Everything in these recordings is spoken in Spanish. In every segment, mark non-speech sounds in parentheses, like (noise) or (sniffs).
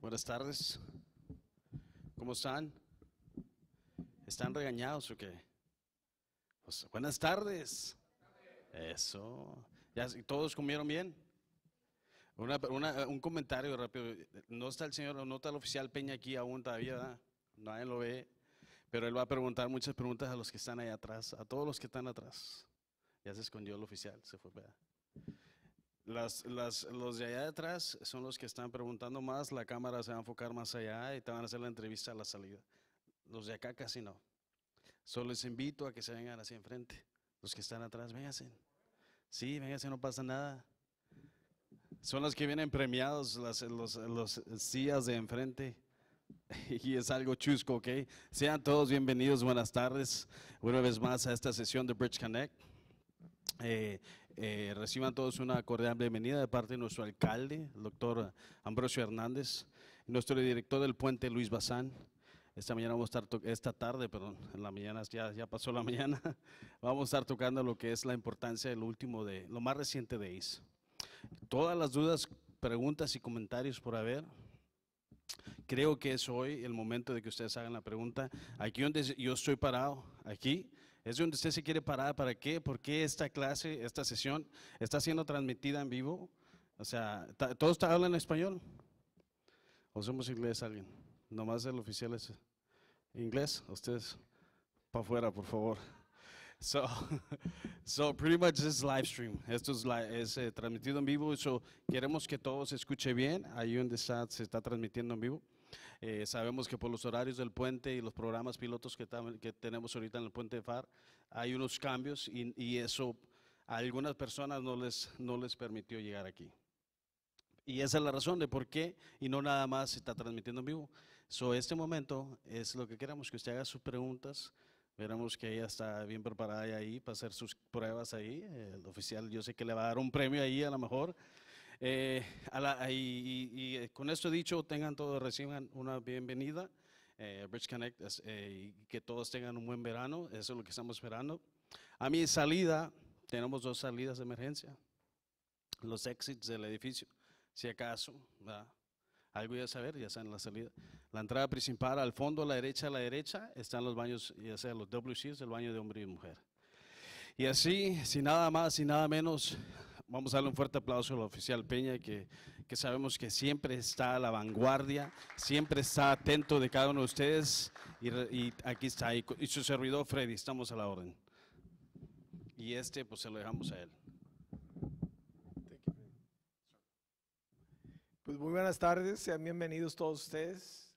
Buenas tardes. ¿Cómo están? ¿Están regañados o qué? Pues, buenas tardes. Eso. ¿Ya todos comieron bien? un comentario rápido. No está el señor, no está el oficial Peña aquí aún todavía, ¿verdad? nadie lo ve, pero él va a preguntar muchas preguntas a los que están ahí atrás, a todos los que están atrás. Ya se escondió el oficial, se fue, ¿verdad? Las, los de allá atrás son los que están preguntando más, la cámara se va a enfocar más allá y te van a hacer la entrevista a la salida. Los de acá casi no. Solo les invito a que se vengan hacia enfrente. Los que están atrás, vénganse. Sí, vénganse, no pasa nada. Son los que vienen premiados, las los, los sillas de enfrente. (laughs) Y es algo chusco, ¿ok? Sean todos bienvenidos, buenas tardes, una vez más a esta sesión de Bridge Connect. Eh, eh, reciban todos una cordial bienvenida de parte de nuestro alcalde, el doctor Ambrosio Hernández, nuestro director del puente, Luis Bazán. Esta mañana vamos a estar, esta tarde, perdón, en la mañana, ya, ya pasó la (laughs) mañana, vamos a estar tocando lo que es la importancia del último, de lo más reciente de IS. Todas las dudas, preguntas y comentarios por haber, Creo que es hoy el momento de que ustedes hagan la pregunta. Aquí donde yo estoy parado, aquí, es donde usted se quiere parar. ¿Para qué? ¿Por qué esta clase, esta sesión, está siendo transmitida en vivo? O sea, ¿todos hablan español? ¿O somos inglés alguien? Nomás el oficial es inglés. Ustedes, para afuera, por favor. So, (laughs) so pretty much this is live stream. Esto es, es eh, transmitido en vivo. So, queremos que todo se escuche bien. Ahí donde está, se está transmitiendo en vivo. Eh, sabemos que por los horarios del puente y los programas pilotos que, tenemos ahorita en el puente FAR, hay unos cambios y, eso a algunas personas no les, no les permitió llegar aquí. Y esa es la razón de por qué, y no nada más se está transmitiendo en vivo. So, este momento es lo que queremos que usted haga sus preguntas. Veremos que ella está bien preparada ahí para hacer sus pruebas ahí. El oficial yo sé que le va a dar un premio ahí a lo mejor. Eh, a y, eh, con esto dicho, tengan todos, reciban una bienvenida. Bridge eh, Connect, y que todos tengan un buen verano, eso es lo que estamos esperando. A mi salida, tenemos dos salidas de emergencia, los exits del edificio, si acaso, algo ya saber, ya saben la salida. La entrada principal, al fondo, a la derecha, a la derecha, están los baños, ya sea los WCs, el baño de hombre y mujer. Y así, sin nada más, sin nada menos, Vamos a darle un fuerte aplauso al oficial Peña, que, que sabemos que siempre está a la vanguardia, siempre está atento de cada uno de ustedes y, aquí está, y, su servidor Freddy, estamos a la orden. Y este pues se lo dejamos a él. Pues muy buenas tardes, sean bienvenidos todos ustedes.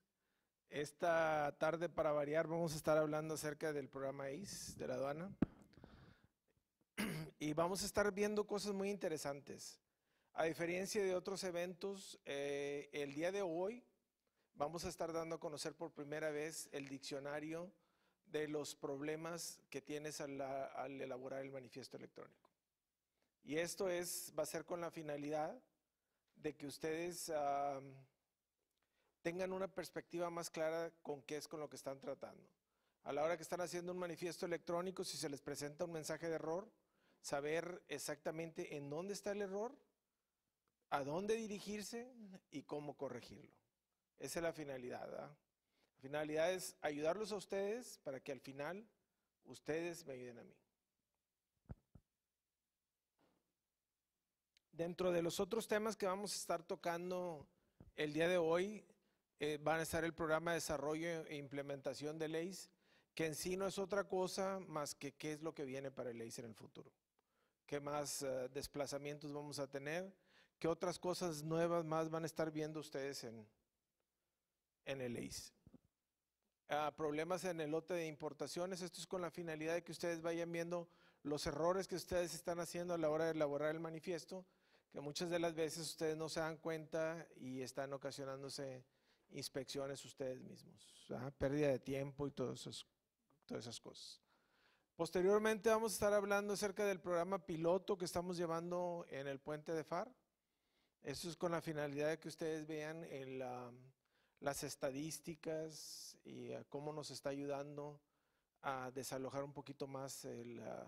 Esta tarde para variar vamos a estar hablando acerca del programa ICE de la aduana. (clears throat) y vamos a estar viendo cosas muy interesantes. A diferencia de otros eventos, eh, el día de hoy vamos a estar dando a conocer por primera vez el diccionario de los problemas que tienes al, elaborar el manifiesto electrónico. Y esto es, va a ser con la finalidad de que ustedes tengan una perspectiva más clara con qué es con lo que están tratando. A la hora que están haciendo un manifiesto electrónico, si se les presenta un mensaje de error, saber exactamente en dónde está el error, a dónde dirigirse y cómo corregirlo. Esa es la finalidad. La finalidad es ayudarlos a ustedes para que al final ustedes me ayuden a mí. Dentro de los otros temas que vamos a estar tocando el día de hoy, eh, van a estar el programa de desarrollo e implementación de leyes, que en sí no es otra cosa más que qué es lo que viene para el leyes en el futuro qué más eh, desplazamientos vamos a tener, qué otras cosas nuevas más van a estar viendo ustedes en, en el EIS. Ah, problemas en el lote de importaciones, esto es con la finalidad de que ustedes vayan viendo los errores que ustedes están haciendo a la hora de elaborar el manifiesto, que muchas de las veces ustedes no se dan cuenta y están ocasionándose inspecciones ustedes mismos, ah, pérdida de tiempo y todas esas cosas. Posteriormente vamos a estar hablando acerca del programa piloto que estamos llevando en el puente de FAR. Eso es con la finalidad de que ustedes vean las estadísticas y eh, cómo nos está ayudando a desalojar un poquito más el, ah,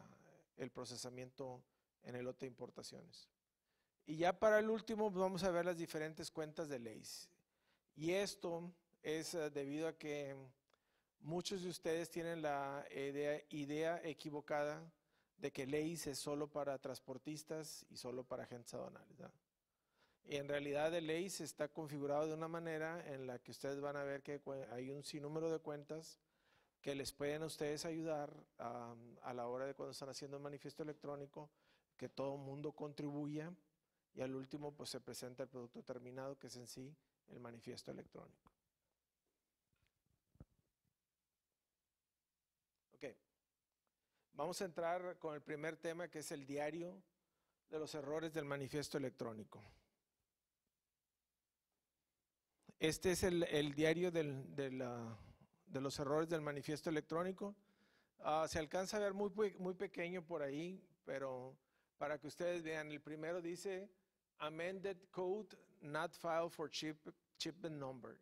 el procesamiento en el lote de importaciones. Y ya para el último pues, vamos a ver las diferentes cuentas de leyes. Y esto es eh, debido a que Muchos de ustedes tienen la idea, equivocada de que Leis es solo para transportistas y solo para agentes aduanales. en realidad el Leis está configurado de una manera en la que ustedes van a ver que hay un sinnúmero de cuentas que les pueden ustedes ayudar a, la hora de cuando están haciendo un manifiesto electrónico, que todo el mundo contribuya y al último pues se presenta el producto terminado que es en sí el manifiesto electrónico. Vamos a entrar con el primer tema que es el diario de los errores del manifiesto electrónico. Este es el, diario de, los errores del manifiesto electrónico. Ah, se alcanza a ver muy, muy pequeño por ahí, pero para que ustedes vean, el primero dice amended code not filed for chip shipment number.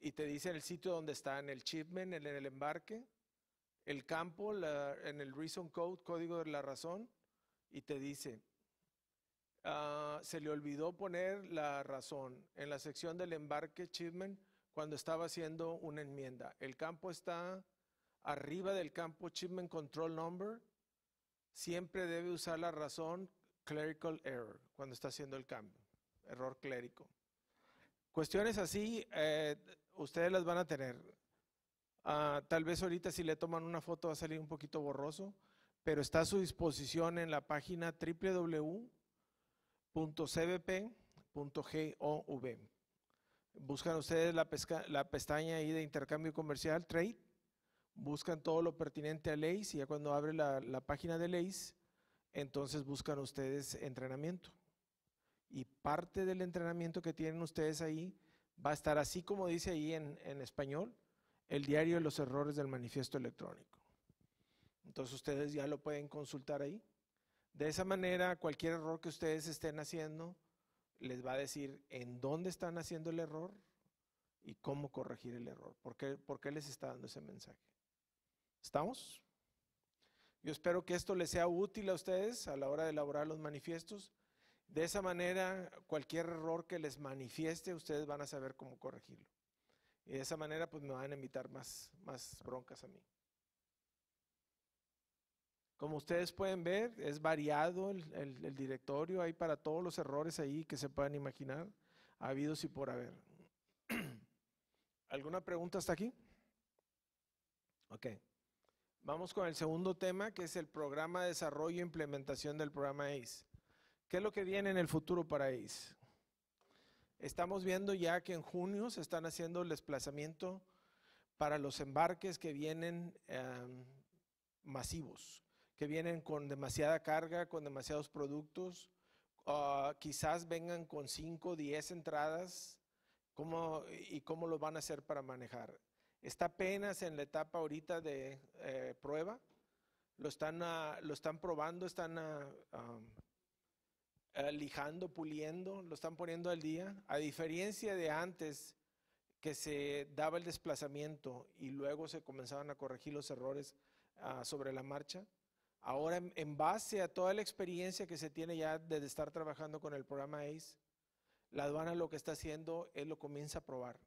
Y te dice el sitio donde está, en el shipment, en el embarque el campo en el Reason Code, código de la razón, y te dice, ah, se le olvidó poner la razón en la sección del embarque Shipment cuando estaba haciendo una enmienda. El campo está arriba del campo Shipment Control Number, siempre debe usar la razón Clerical Error cuando está haciendo el cambio, error clérico. Cuestiones así, eh, ustedes las van a tener. Ah, tal vez ahorita si le toman una foto va a salir un poquito borroso, pero está a su disposición en la página www.cbp.gov. Buscan ustedes la, pestaña ahí de intercambio comercial, trade, buscan todo lo pertinente a leyes y ya cuando abre la, página de leyes, entonces buscan ustedes entrenamiento. Y parte del entrenamiento que tienen ustedes ahí va a estar así como dice ahí en español, el diario de los errores del manifiesto electrónico. Entonces ustedes ya lo pueden consultar ahí. De esa manera, cualquier error que ustedes estén haciendo, les va a decir en dónde están haciendo el error y cómo corregir el error. ¿Por qué, les está dando ese mensaje? ¿Estamos? Yo espero que esto les sea útil a ustedes a la hora de elaborar los manifiestos. De esa manera, cualquier error que les manifieste, ustedes van a saber cómo corregirlo. Y de esa manera pues me van a invitar más, más broncas a mí. Como ustedes pueden ver, es variado el, el, directorio, hay para todos los errores ahí que se puedan imaginar, habidos y por haber. (clears throat) ¿Alguna pregunta hasta aquí? Ok. Vamos con el segundo tema, que es el programa de desarrollo e implementación del programa ACE. ¿Qué es lo que viene en el futuro para ACE? Estamos viendo ya que en junio se están haciendo el desplazamiento para los embarques que vienen em, masivos, que vienen con demasiada carga, con demasiados productos, ah, quizás vengan con 5, 10 entradas, ¿cómo, ¿y cómo lo van a hacer para manejar? Está apenas en la etapa ahorita de eh, prueba, lo están, ah, lo están probando, están a ah, eh, lijando, puliendo, lo están poniendo al día, a diferencia de antes que se daba el desplazamiento y luego se comenzaban a corregir los errores ah, sobre la marcha. Ahora, en, base a toda la experiencia que se tiene ya de estar trabajando con el programa ACE, la aduana lo que está haciendo es lo comienza a probar.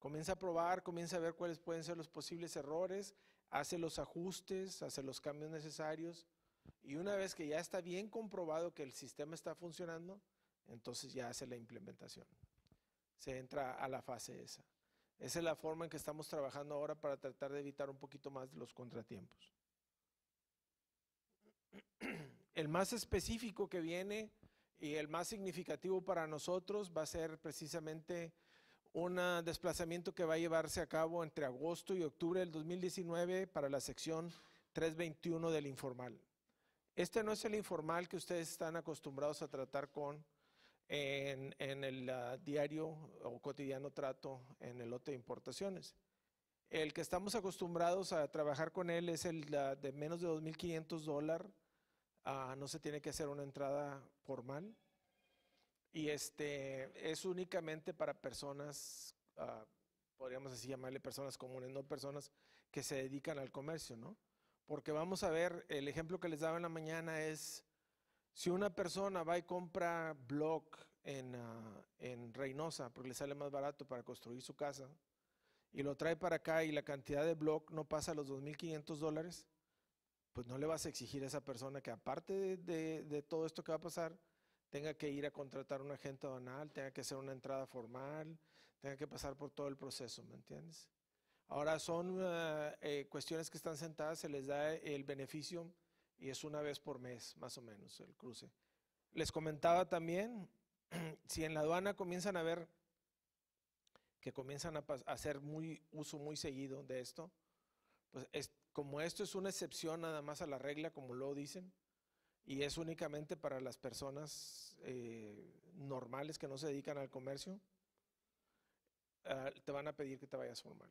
Comienza a probar, comienza a ver cuáles pueden ser los posibles errores, hace los ajustes, hace los cambios necesarios y una vez que ya está bien comprobado que el sistema está funcionando, entonces ya hace la implementación. Se entra a la fase esa. Esa es la forma en que estamos trabajando ahora para tratar de evitar un poquito más de los contratiempos. (clears throat) El más específico que viene y el más significativo para nosotros va a ser precisamente un desplazamiento que va a llevarse a cabo entre agosto y octubre del 2019 para la sección 321 del informal. Este no es el informal que ustedes están acostumbrados a tratar con en, el ah, diario o cotidiano trato en el lote de importaciones. El que estamos acostumbrados a trabajar con él es el ah, de menos de 2.500 dólares. Ah, no se tiene que hacer una entrada formal. Y este es únicamente para personas, podríamos así llamarle personas comunes, no personas que se dedican al comercio, ¿no? Porque vamos a ver, el ejemplo que les daba en la mañana es, si una persona va y compra block ah, en, Reynosa, porque le sale más barato para construir su casa, y lo trae para acá y la cantidad de block no pasa los 2.500 dólares, pues no le vas a exigir a esa persona que aparte de, todo esto que va a pasar, tenga que ir a contratar un agente aduanal, tenga que hacer una entrada formal, tenga que pasar por todo el proceso, ¿me entiendes? Ahora son eh, eh, cuestiones que están sentadas, se les da el beneficio y es una vez por mes, más o menos, el cruce. Les comentaba también, (clears throat) si en la aduana comienzan a ver que comienzan a hacer muy, uso muy seguido de esto, pues es, como esto es una excepción nada más a la regla, como lo dicen, y es únicamente para las personas eh, normales que no se dedican al comercio, ah, te van a pedir que te vayas formal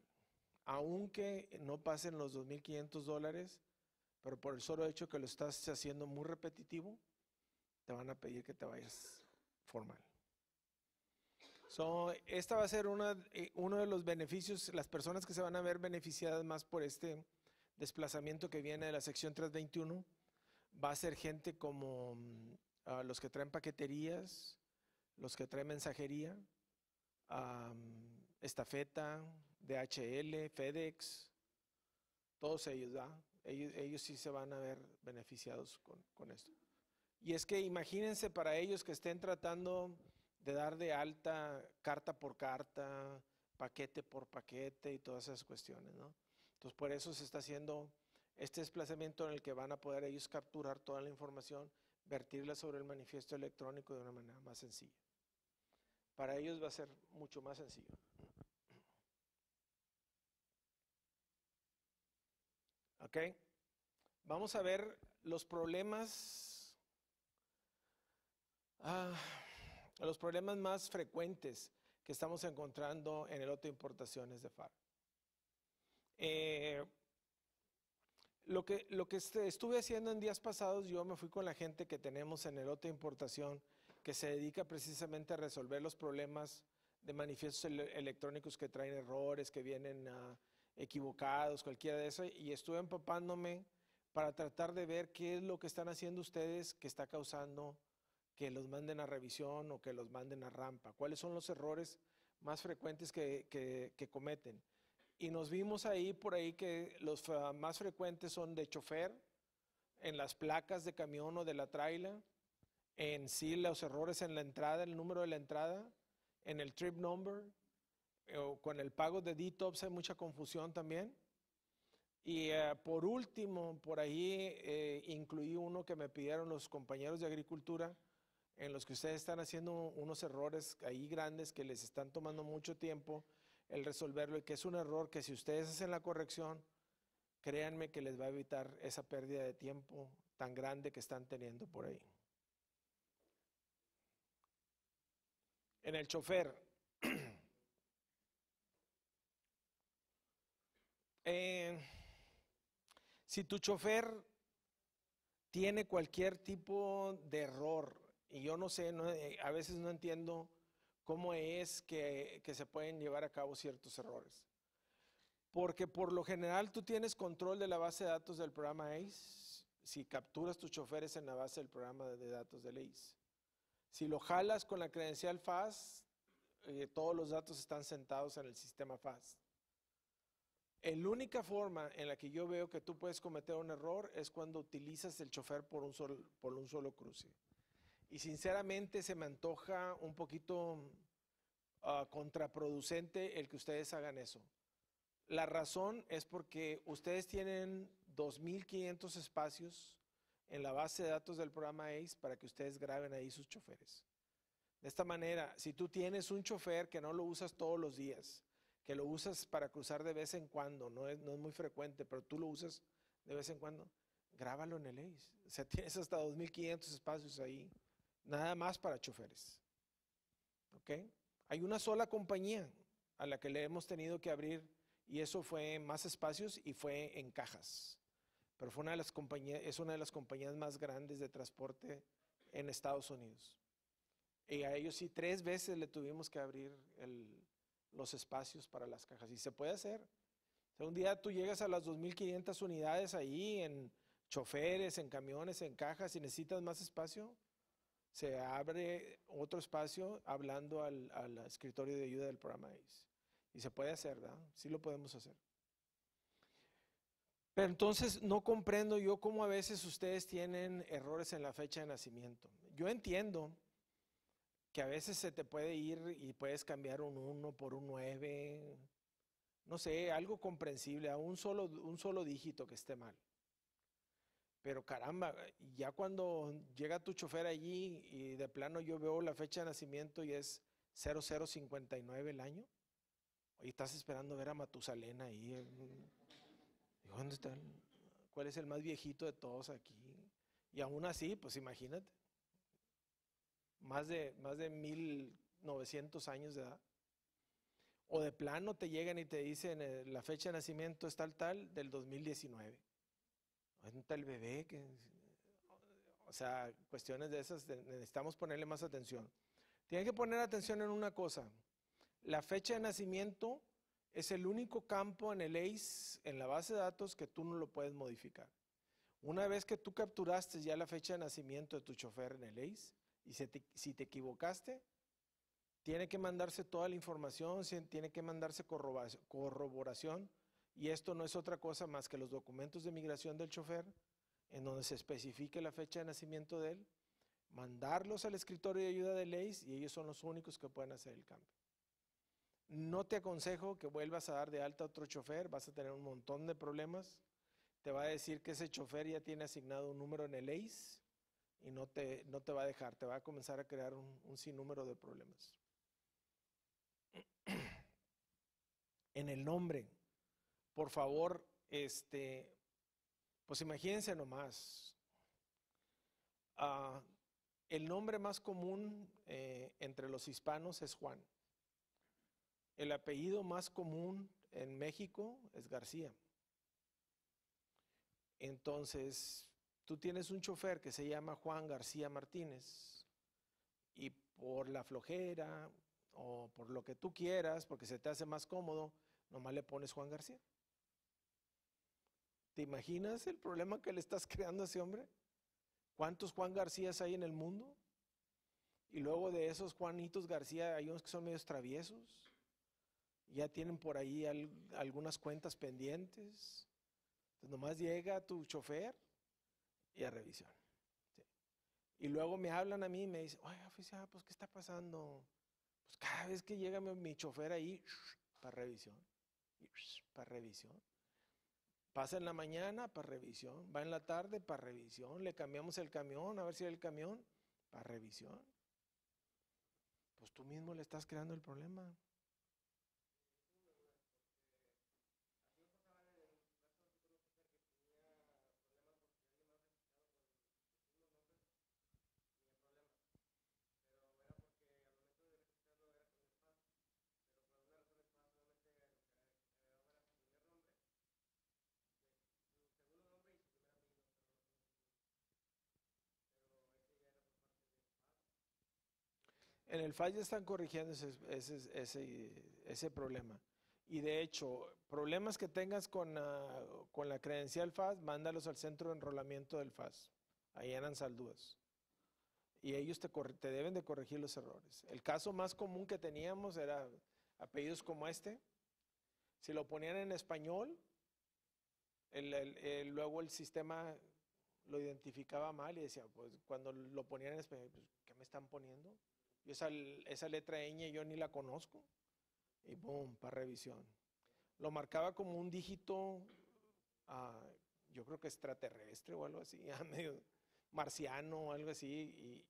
aunque no pasen los 2.500 dólares, pero por el solo hecho que lo estás haciendo muy repetitivo, te van a pedir que te vayas formal. esta va a ser eh, uno de los beneficios, las personas que se van a ver beneficiadas más por este desplazamiento que viene de la sección 321, va a ser gente como mm, ah, los que traen paqueterías, los que traen mensajería, ah, mm, estafeta, DHL, FedEx, todos ellos, ¿verdad? Ellos, sí se van a ver beneficiados con, con esto. Y es que imagínense para ellos que estén tratando de dar de alta carta por carta, paquete por paquete y todas esas cuestiones, ¿no? Entonces, por eso se está haciendo este desplazamiento en el que van a poder ellos capturar toda la información, vertirla sobre el manifiesto electrónico de una manera más sencilla. Para ellos va a ser mucho más sencillo. Vamos a ver los problemas, ah, los problemas más frecuentes que estamos encontrando en el otro de importaciones de FAR. Eh, lo que, lo que este, estuve haciendo en días pasados, yo me fui con la gente que tenemos en el otro importación, que se dedica precisamente a resolver los problemas de manifiestos electrónicos que traen errores, que vienen a equivocados, cualquiera de eso, y estuve empapándome para tratar de ver qué es lo que están haciendo ustedes que está causando que los manden a revisión o que los manden a rampa, cuáles son los errores más frecuentes que, que, cometen. Y nos vimos ahí por ahí que los más frecuentes son de chofer, en las placas de camión o de la traila, en sí los errores en la entrada, el número de la entrada, en el trip number, eh, con el pago de DTOPS hay mucha confusión también. Y eh, por último, por ahí eh, incluí uno que me pidieron los compañeros de agricultura, en los que ustedes están haciendo unos errores ahí grandes que les están tomando mucho tiempo el resolverlo y que es un error que si ustedes hacen la corrección, créanme que les va a evitar esa pérdida de tiempo tan grande que están teniendo por ahí. En el chofer, (clears throat) Eh, si tu chofer tiene cualquier tipo de error, y yo no sé, eh, a veces no entiendo cómo es que, se pueden llevar a cabo ciertos errores. Porque por lo general tú tienes control de la base de datos del programa ACE, si capturas tus choferes en la base del programa de datos del ACE. Si lo jalas con la credencial FAS, eh, todos los datos están sentados en el sistema FAS. La única forma en la que yo veo que tú puedes cometer un error es cuando utilizas el chofer por un solo, cruce. Y sinceramente se me antoja un poquito ah, contraproducente el que ustedes hagan eso. La razón es porque ustedes tienen 2.500 espacios en la base de datos del programa ACE para que ustedes graben ahí sus choferes. De esta manera, si tú tienes un chofer que no lo usas todos los días, que lo usas para cruzar de vez en cuando, no es, no es muy frecuente, pero tú lo usas de vez en cuando, grábalo en el ACE. O sea, (laughs) tienes hasta 2.500 espacios ahí, nada más para choferes. Hay una sola compañía a la que le hemos tenido que abrir y eso fue más espacios y fue en cajas. Pero fue una de las compañías, es una de las compañías más grandes de transporte en Estados Unidos. Y a ellos sí, tres veces le tuvimos que abrir el, los espacios para las cajas. Y se puede hacer. un día tú llegas a las 2.500 unidades ahí en choferes, en camiones, en cajas y necesitas más espacio. Se abre otro espacio hablando al, escritorio de ayuda del programa AIS. Y se puede hacer, ¿verdad? Sí lo podemos hacer. Pero entonces no comprendo yo cómo a veces ustedes tienen errores en la fecha de nacimiento. Yo entiendo que a veces se te puede ir y puedes cambiar un 1 por un 9, no sé, algo comprensible, a un solo, un solo dígito que esté mal. Pero caramba, ya cuando llega tu chofer allí y de plano yo veo la fecha de nacimiento y es 0059 el año, y estás esperando ver a Matusalena ahí. ¿Y dónde está? ¿Cuál es el más viejito de todos aquí? Y aún así, pues imagínate más de, más de 1900 años de edad. O de plano te llegan y te dicen, eh, la fecha de nacimiento es tal, tal, del 2019. es un tal bebé que... O sea, cuestiones de esas necesitamos ponerle más atención. Tienes que poner atención en una cosa. La fecha de nacimiento es el único campo en el ACE, en la base de datos, que tú no lo puedes modificar. Una vez que tú capturaste ya la fecha de nacimiento de tu chofer en el ACE, y si te, equivocaste, tiene que mandarse toda la información, tiene que mandarse corroboración. Y esto no es otra cosa más que los documentos de migración del chofer, en donde se especifique la fecha de nacimiento de él, mandarlos al escritorio de ayuda de leyes y ellos son los únicos que pueden hacer el cambio. No te aconsejo que vuelvas a dar de alta otro chofer, vas a tener un montón de problemas. Te va a decir que ese chofer ya tiene asignado un número en el ACE y no te, no te va a dejar, te va a comenzar a crear un, sinnúmero de problemas. (clears throat) En el nombre, por favor, este, pues imagínense nomás, ah, el nombre más común eh, entre los hispanos es Juan. El apellido más común en México es García. Entonces, tú tienes un chofer que se llama Juan García Martínez y por la flojera o por lo que tú quieras, porque se te hace más cómodo, nomás le pones Juan García. ¿Te imaginas el problema que le estás (laughs) creando a ese hombre? ¿Cuántos Juan Garcías hay en el mundo? Y luego de esos Juanitos García hay unos que son medios traviesos, ya tienen por ahí algunas cuentas pendientes. Entonces nomás llega tu chofer y a revisión. Y luego me hablan a mí y me dicen, oye, oficial, pues ¿qué está pasando? Pues cada vez que llega mi, chofer ahí, (sniffs) para revisión, (sniffs) para revisión. Pasa en la mañana para revisión, va en la tarde para revisión, le cambiamos el camión, a ver si el camión, para revisión. Pues tú mismo le estás creando el problema. En el FAS ya están corrigiendo ese, ese, ese, problema. Y de hecho, problemas que tengas con la, con la credencial FAS, mándalos al centro de enrolamiento del FAS, ahí eran saldúas. Y ellos te, te deben de corregir los errores. El caso más común que teníamos era apellidos como este. Si lo ponían en español, luego el sistema lo identificaba mal y decía, pues cuando lo ponían en español, pues, ¿qué me están poniendo? esa, esa letra ñ yo ni la conozco. Y boom, para revisión. Lo marcaba como un dígito, ah, yo creo que extraterrestre o algo así, (laughs) ah, marciano o algo así.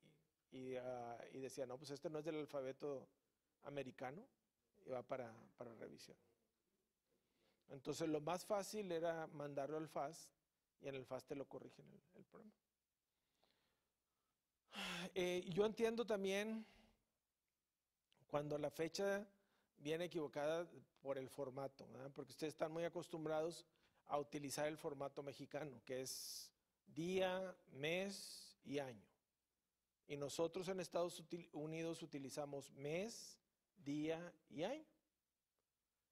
Y, y, ah, decía, no, pues este no es del alfabeto americano y va para, revisión. Entonces lo más fácil era mandarlo al FAS y en el FAS te lo corrigen el, problema. Eh, yo entiendo también cuando la fecha viene equivocada por el formato, porque ustedes están muy acostumbrados a utilizar el formato mexicano, que es día, mes y año. Y nosotros en Estados Unidos utilizamos mes, día y año.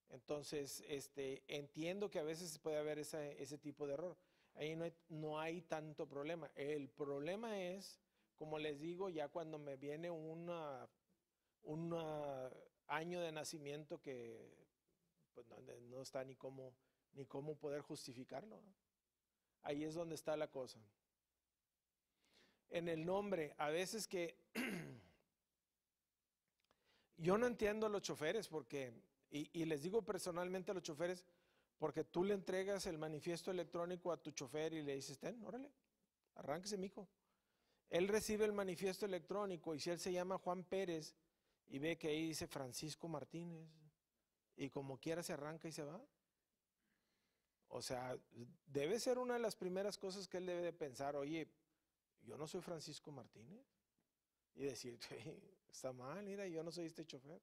Entonces, este, entiendo que a veces puede haber ese tipo de error. Ahí no no hay, tanto problema. El problema es, como les digo, ya cuando me viene una, un ah, año de nacimiento que pues, no, está ni cómo, ni cómo poder justificarlo. Ahí es donde está la cosa. En el nombre, a veces que (clears throat) yo no entiendo a los choferes porque, y, y les digo personalmente a los choferes, porque tú le entregas el manifiesto electrónico a tu chofer y le dices, ten, órale, arránquese, mico Él recibe el manifiesto electrónico y si él se llama Juan Pérez, y ve que ahí dice Francisco Martínez y como quiera se arranca y se va. O sea, debe ser una de las primeras cosas que él debe de pensar, oye, yo no soy Francisco Martínez. Y decir, está mal, mira, yo no soy este chofer.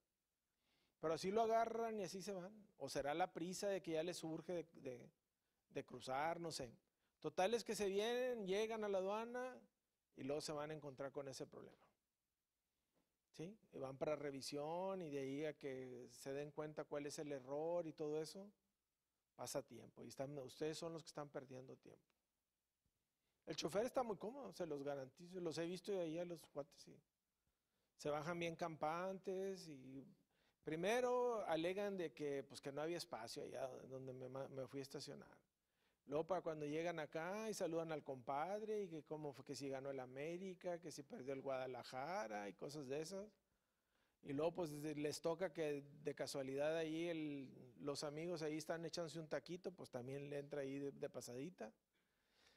Pero así lo agarran y así se van. O será la prisa de que ya les surge de, de, de cruzar, no sé. total es que se vienen, llegan a la aduana y luego se van a encontrar con ese problema van para revisión y de ahí a que se den cuenta cuál es el error y todo eso, pasa tiempo y están, ustedes son los que están perdiendo tiempo. El chofer está muy cómodo, se los garantizo, los he visto de ahí a los cuates, sí. Se bajan bien campantes y primero alegan de que, pues, que no había espacio allá donde me, me fui a estacionar. Luego para cuando llegan acá y saludan al compadre y que cómo que si ganó el América, que si perdió el Guadalajara y cosas de esas. Y luego pues les toca que de casualidad ahí los amigos ahí están echándose un taquito, pues también le entra ahí de, pasadita.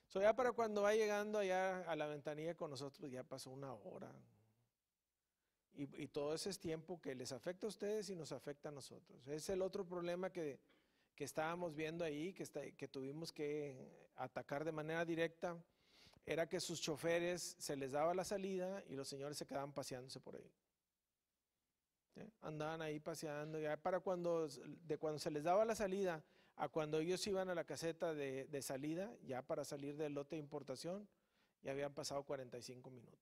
So ya para cuando va llegando allá a la ventanilla con nosotros pues, ya pasó una hora. Y, y todo ese tiempo que les afecta a ustedes y nos afecta a nosotros. Es el otro problema que que estábamos viendo ahí, que, que tuvimos que atacar de manera directa, era que sus choferes se les daba la salida y los señores se quedaban paseándose por ahí. Andaban ahí paseando, ya para cuando, de cuando se les daba la salida a cuando ellos iban a la caseta de, de salida, ya para salir del lote de importación, ya habían pasado 45 minutos.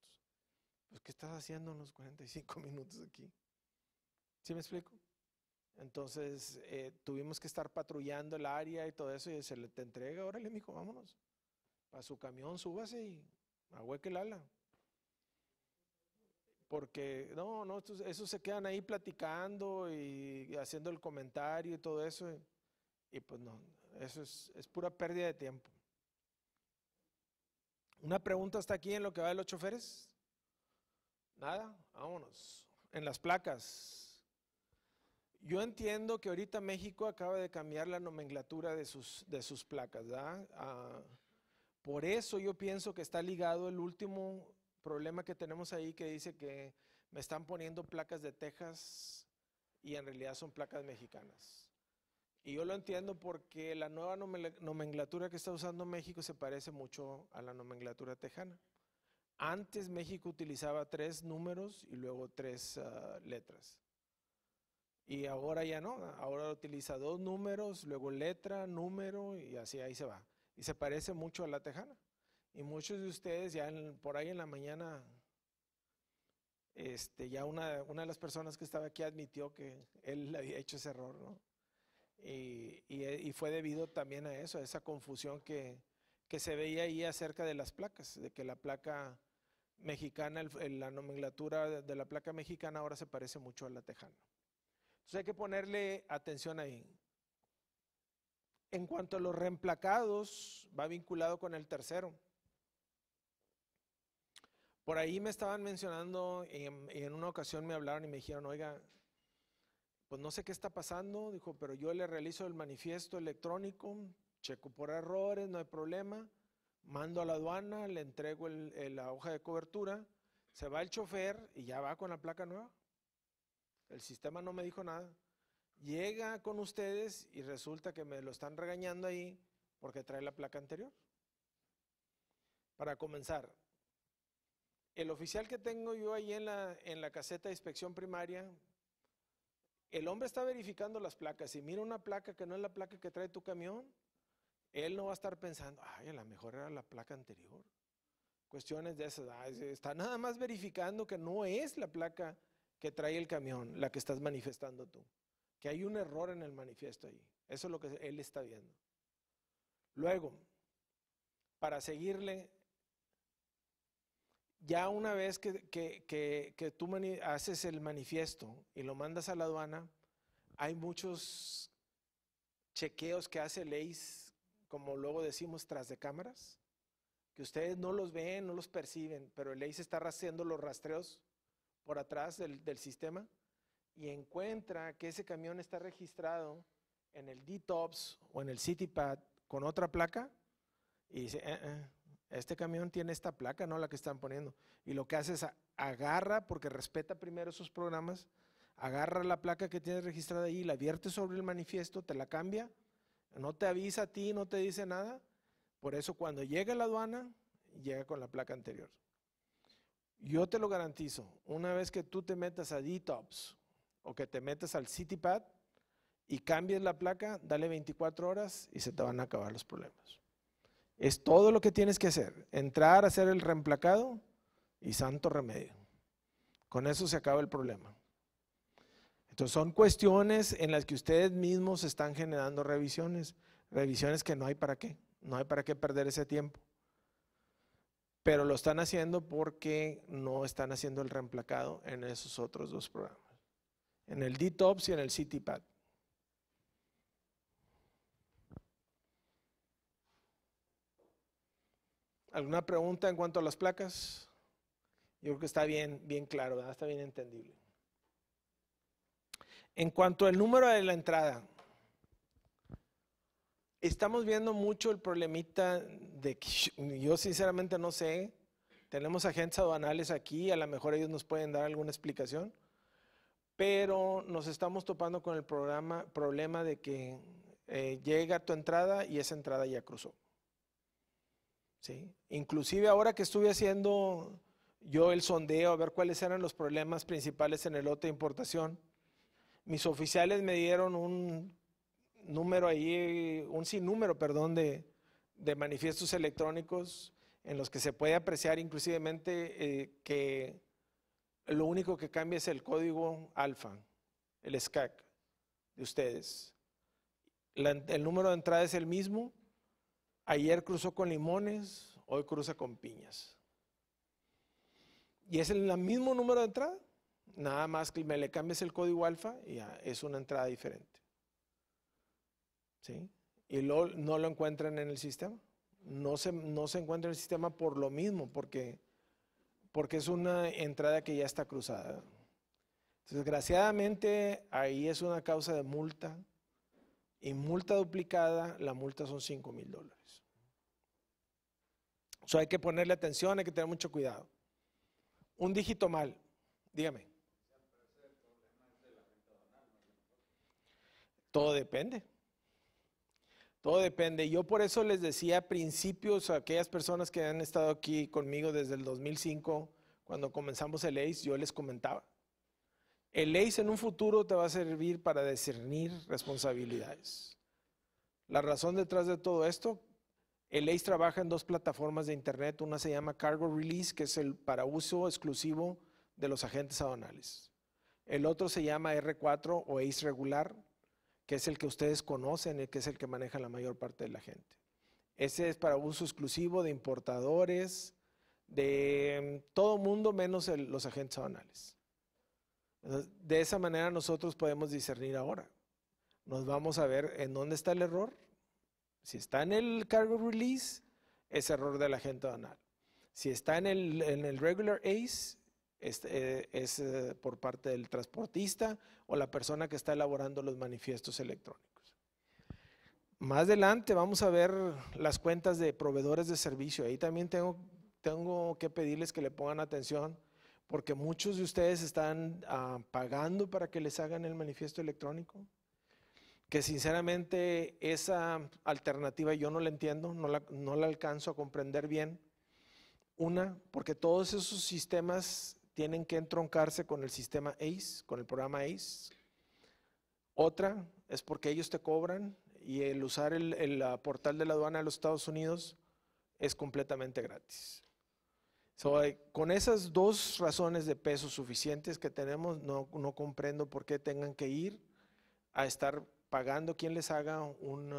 Pues, ¿qué estás haciendo en los 45 (laughs) minutos aquí? ¿Sí me explico? Entonces eh, tuvimos que estar patrullando el área y todo eso y se le te entrega, órale, mijo, vámonos. A su camión, súbase y ahueque el ala. Porque, no, no, esos se quedan ahí platicando y haciendo el comentario y todo eso. Y, pues no, eso es, es pura pérdida de tiempo. ¿Una pregunta hasta aquí en lo que va de los choferes? Nada, vámonos. En las placas. Yo entiendo que ahorita México acaba de cambiar la nomenclatura de sus, placas, ah, por eso yo pienso que está ligado el último problema que tenemos ahí que dice que me están poniendo placas de Texas y en realidad son placas mexicanas. Y yo lo entiendo porque la nueva nomenclatura que está usando México se parece mucho a la nomenclatura tejana. Antes México utilizaba tres números y luego tres ah, letras. Y ahora ya no, ahora utiliza dos números, luego letra, número y así ahí se va. Y se parece mucho a la tejana. Y muchos de ustedes ya por ahí en la mañana, este, ya una, una, de las personas que estaba aquí admitió que él (laughs) había hecho ese error, ¿no? Y, fue debido también a eso, a esa confusión que, se veía ahí acerca de las placas, de que la placa mexicana, la nomenclatura de la placa mexicana ahora se parece mucho a la tejana. Entonces hay que ponerle atención ahí. En cuanto a los reemplacados, va vinculado con el tercero. Por ahí me estaban mencionando, y en una ocasión me hablaron y me dijeron, oiga, pues no sé qué está pasando, dijo, pero yo le realizo el manifiesto electrónico, checo por errores, no hay problema, mando a la aduana, le entrego la hoja de cobertura, se va el chofer y ya va con la placa nueva el sistema no me dijo nada. Llega con ustedes y resulta que me lo están regañando ahí porque trae la placa anterior. Para comenzar, el oficial que tengo yo ahí en la, en la caseta de inspección primaria, el hombre está verificando las placas. y mira una placa que no es la placa que trae tu camión, él no va a estar pensando, ay, a lo mejor era la placa anterior. Cuestiones de esas. Ah, está nada más verificando que no es la placa que trae el camión, la que estás manifestando tú. Que hay un error en el manifiesto ahí. Eso es lo que él está viendo. Luego, para seguirle, ya una vez que, tú haces el manifiesto y lo mandas a la aduana, hay muchos chequeos que hace Leys, como luego decimos, tras de cámaras, que ustedes no los ven, no los perciben, pero el está haciendo los rastreos por atrás del, sistema y encuentra que ese camión está registrado en el DTOPS o en el CityPad con otra placa y dice, eh, eh, este camión tiene esta placa, no la que están poniendo. Y lo que hace es agarra, porque respeta primero esos programas, agarra la placa que tiene registrada ahí, la vierte sobre el manifiesto, te la cambia, no te avisa a ti, no te dice nada. Por eso cuando llega la aduana, llega con la placa anterior. Yo te lo garantizo, una vez que tú te metas a DTOPS o que te metas al CityPad y cambies la placa, dale 24 horas y se te van a acabar los problemas. Es todo lo que tienes que hacer, entrar, a hacer el reemplacado y santo remedio. Con eso se acaba el problema. Entonces son cuestiones en las que ustedes mismos están generando revisiones, revisiones que no hay para qué, no hay para qué perder ese tiempo pero lo están haciendo porque no están haciendo el reemplacado en esos otros dos programas, en el DTOPS y en el CityPad. ¿Alguna pregunta en cuanto a las placas? Yo creo que está bien, bien claro, está bien entendible. En cuanto al número de la entrada, estamos viendo mucho el problemita de que yo sinceramente no sé. Tenemos agentes aduanales aquí, a lo mejor ellos nos pueden dar alguna explicación, pero nos estamos topando con el programa, problema de que eh, llega tu entrada y esa entrada ya cruzó. ¿Sí? Inclusive ahora que estuve haciendo yo el sondeo a ver cuáles eran los problemas principales en el lote de importación, mis oficiales me dieron un número ahí, un sinnúmero, perdón, de, manifiestos electrónicos en los que se puede apreciar inclusivemente eh, que lo único que cambia es el código alfa, el SCAC de ustedes. el número de entrada es el mismo. Ayer cruzó con limones, hoy cruza con piñas. Y es el, mismo número de entrada, nada más que me le cambies el código alfa y ya es una entrada diferente. ¿sí? Y no lo encuentran en el sistema. No se, no se encuentra en el sistema por lo mismo, porque, porque es una entrada que ya está cruzada. desgraciadamente, ahí es una causa de multa. Y multa duplicada, la multa son 5 mil dólares. O hay que ponerle atención, hay que tener mucho cuidado. Un dígito mal, dígame. Todo depende. Todo depende. Yo por eso les decía a principios a aquellas personas que han estado aquí conmigo desde el 2005, cuando comenzamos el ACE, yo les comentaba. El ACE en un futuro te va a servir para discernir responsabilidades. La razón detrás de todo esto, el ACE trabaja en dos plataformas de Internet. Una se llama Cargo Release, que es el para uso exclusivo de los agentes aduanales. El otro se llama R4 o ACE regular, que es el que ustedes conocen, y eh, que es el que maneja la mayor parte de la gente. Ese es para uso exclusivo de importadores, de mm, todo mundo menos los agentes aduanales. De esa manera nosotros podemos discernir ahora. Nos vamos a ver en dónde está el error. Si está en el cargo release, es error del agente aduanal. Si está en el, en el regular ACE, es, eh, es eh, por parte del transportista o la persona que está elaborando los manifiestos electrónicos. Más adelante vamos a ver las cuentas de proveedores de servicio. Ahí también tengo, tengo que pedirles que le pongan atención porque muchos de ustedes están ah, pagando para que les hagan el manifiesto electrónico, que sinceramente esa alternativa yo no la entiendo, no la, no la alcanzo a comprender bien. Una, porque todos esos sistemas tienen que entroncarse con el sistema ACE, con el programa ACE. Otra es porque ellos te cobran y el usar el, el portal de la aduana de los Estados Unidos es completamente gratis. Eh, con esas dos razones de peso suficientes que tenemos, no, no, comprendo por qué tengan que ir a estar pagando quien les haga un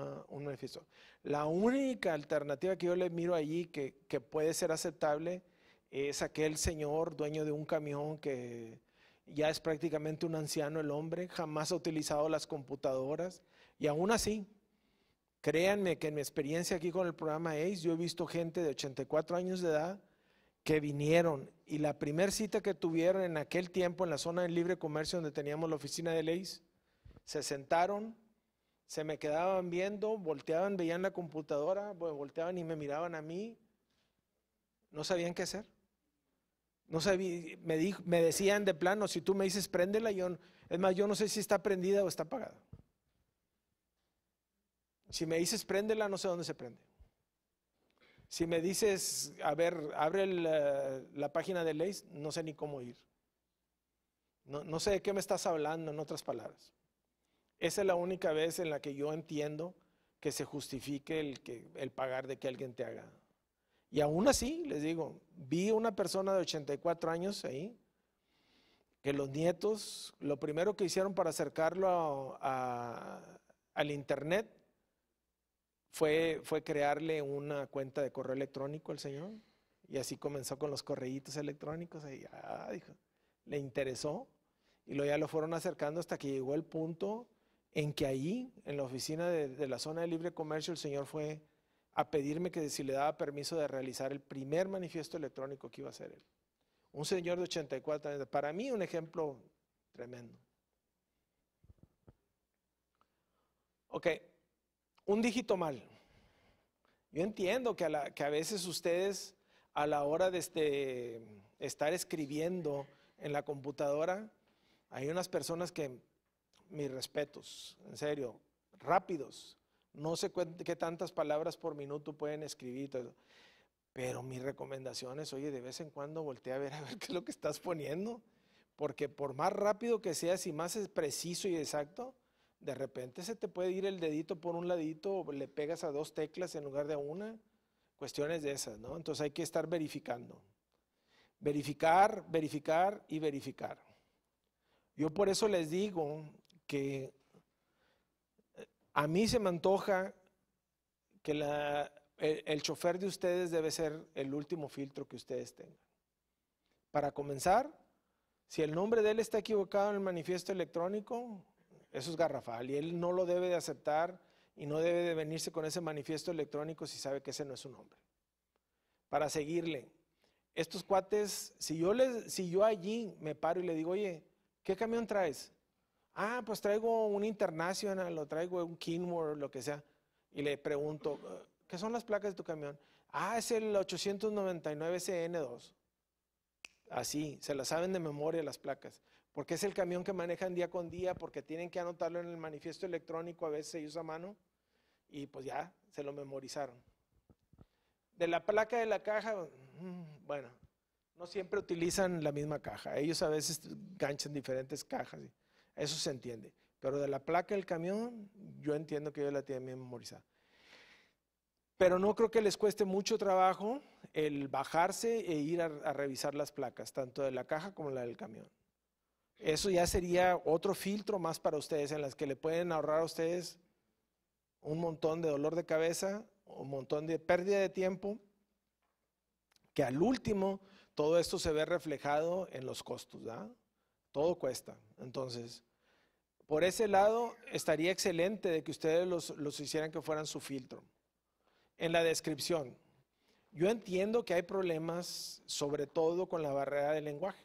beneficio. La única alternativa que yo le miro allí que, que puede ser aceptable es aquel señor dueño de un camión que ya es prácticamente un anciano el hombre, jamás ha utilizado las computadoras y aún así, créanme que en mi experiencia aquí con el programa ACE, yo he visto gente de 84 años de edad que vinieron y la primera cita que tuvieron en aquel tiempo en la zona del libre comercio donde teníamos la oficina de ACE, se sentaron, se me quedaban viendo, volteaban, veían la computadora, volteaban y me miraban a mí, no sabían qué hacer. No sabía, me, me decían de plano, si tú me dices préndela, yo, es más, yo no sé si está prendida o está apagada. Si me dices préndela, no sé dónde se prende. Si me dices, a ver, abre eh, la, página de leyes, no sé ni cómo ir. No, no sé de qué me estás hablando, en otras palabras. Esa es la única vez en la que yo entiendo que se justifique el, que, el pagar de que alguien te haga y aún así, les digo, vi una persona de 84 años ahí, que los nietos, lo primero que hicieron para acercarlo al Internet fue, fue crearle una cuenta de correo electrónico al señor. Y así comenzó con los correitos electrónicos. Y ah, dijo, le interesó. Y lo ya lo fueron acercando hasta que llegó el punto en que ahí, en la oficina de la zona de libre comercio, el señor fue a pedirme que si le daba permiso de realizar el primer manifiesto electrónico que iba a hacer él. Un señor de 84 años, para mí un ejemplo tremendo. Ok, un dígito mal. Yo entiendo que a, que a veces ustedes a la hora de este, estar escribiendo en la computadora, hay unas personas que, mis respetos, en serio, rápidos, no sé qué tantas palabras por minuto pueden escribir. Pero mi recomendación es, oye, de vez en cuando voltea a ver (laughs) a ver qué es lo que estás poniendo. Porque por más rápido que seas y más preciso y exacto, de repente se te puede ir el dedito por un ladito o le pegas a dos teclas en lugar de a una. Cuestiones de esas, ¿no? Entonces hay que estar verificando. Verificar, verificar y verificar. Yo por eso les digo que a mí se me antoja que el, chofer de ustedes debe ser el último filtro que ustedes tengan. Para comenzar, si el nombre de él está equivocado en el manifiesto electrónico, eso es garrafal y él no lo debe de aceptar y no debe de venirse con ese manifiesto electrónico si sabe que ese no es su nombre. Para seguirle, estos cuates, si yo, les, si yo allí me paro y le digo, oye, ¿qué camión traes? ah, pues traigo un International o traigo un Kenworth, lo que sea, y le pregunto, eh, ¿qué son las placas de tu camión? Ah, es el 899CN2. Así, se las saben de memoria las placas, porque es el camión que manejan día con día, porque tienen que anotarlo en el manifiesto electrónico, a veces se usa a mano, y pues ya, se lo memorizaron. De la placa de la caja, mm, bueno, no siempre utilizan la misma caja, ellos a veces ganchan diferentes cajas. ¿sí? Eso se entiende. Pero de la placa del camión, yo entiendo que yo la tiene bien memorizada. Pero no creo que les cueste mucho trabajo el bajarse e ir a, revisar las placas, tanto de la caja como la del camión. Eso ya sería otro filtro más para ustedes, en las que le pueden ahorrar a ustedes un montón de dolor de cabeza, un montón de pérdida de tiempo, que al último todo esto se ve reflejado en los costos, Todo cuesta. Entonces, por ese lado, estaría excelente de que ustedes los, hicieran que fueran su filtro. En la descripción, yo entiendo que hay problemas, sobre todo con la barrera del lenguaje.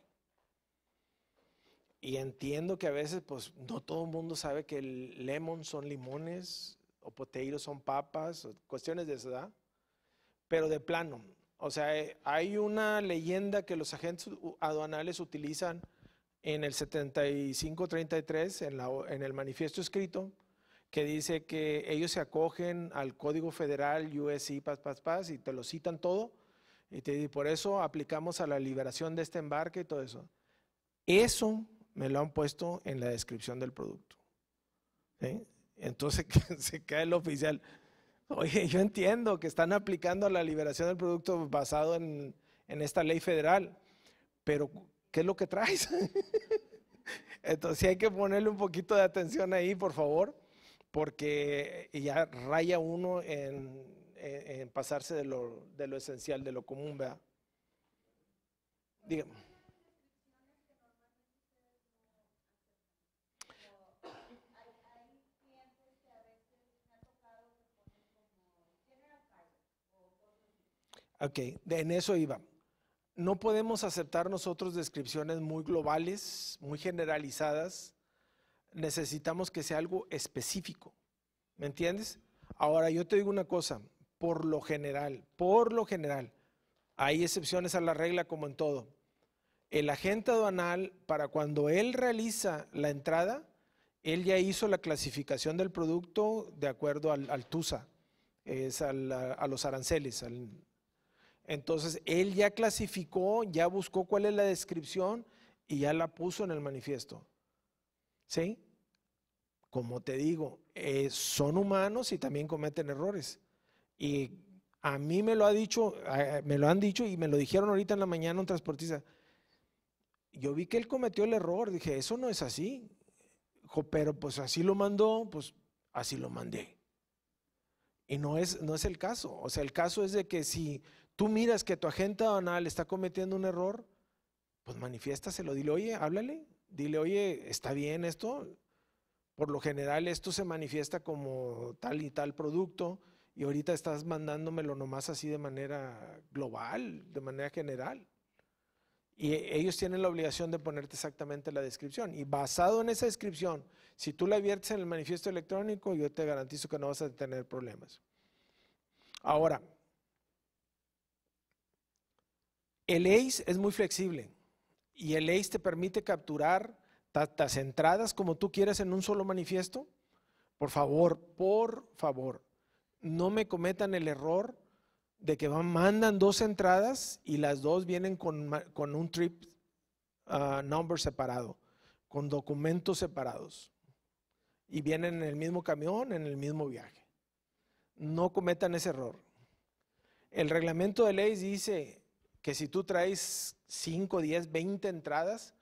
Y entiendo que a veces, pues, no todo el mundo sabe que el lemon son limones, o poteiros son papas, cuestiones de esa edad. Pero de plano, o sea, eh, hay una leyenda que los agentes aduanales utilizan en el 7533, en, la, en el manifiesto escrito, que dice que ellos se acogen al Código Federal USC, paz, paz, paz, y te lo citan todo, y, te, por eso aplicamos a la liberación de este embarque y todo eso. Eso me lo han puesto en la descripción del producto. Entonces (laughs) se cae el oficial. Oye, yo entiendo que están aplicando a la liberación del producto basado en, en esta ley federal, pero ¿qué es lo que traes? (laughs) Entonces hay que ponerle un poquito de atención ahí, por favor, porque ya raya uno en, pasarse de lo, esencial, de lo común, ¿verdad? Dígame. Ok, en eso iba no podemos aceptar nosotros descripciones muy globales, muy generalizadas. Necesitamos que sea algo específico. ¿Me entiendes? Ahora, yo te digo una cosa, por lo general, por lo general, hay excepciones a la regla como en todo. El agente aduanal, para cuando él realiza la entrada, él ya hizo la clasificación del producto de acuerdo al, TUSA, es a, los aranceles, al, entonces, él ya clasificó, ya buscó cuál es la descripción y ya la puso en el manifiesto. ¿Sí? Como te digo, eh, son humanos y también cometen errores. Y a mí me lo ha dicho, me lo han dicho y me lo dijeron ahorita en la mañana un transportista. Yo vi que él cometió el error, dije, eso no es así. pero pues así lo mandó, pues así lo mandé. Y no es, no es el caso. O sea, el caso es de que si tú miras que tu agente aduanal está cometiendo un error, pues manifiéstaselo, dile, oye, háblale, dile, oye, está bien esto. Por lo general esto se manifiesta como tal y tal producto y ahorita estás mandándomelo nomás así de manera global, de manera general. Y e, ellos tienen la obligación de ponerte exactamente la descripción. Y basado en esa descripción, si tú la viertes en el manifiesto electrónico, yo te garantizo que no vas a tener problemas. Ahora, El ace es muy flexible y el ace te permite capturar tantas entradas como tú quieras en un solo manifiesto. Por favor, por favor, no me cometan el error de que mandan dos entradas y las dos vienen con, un trip ah, number separado, con documentos separados. Y vienen en el mismo camión, en el mismo viaje. No cometan ese error. El reglamento de ACE dice que si tú traes 5, 10, 20 entradas,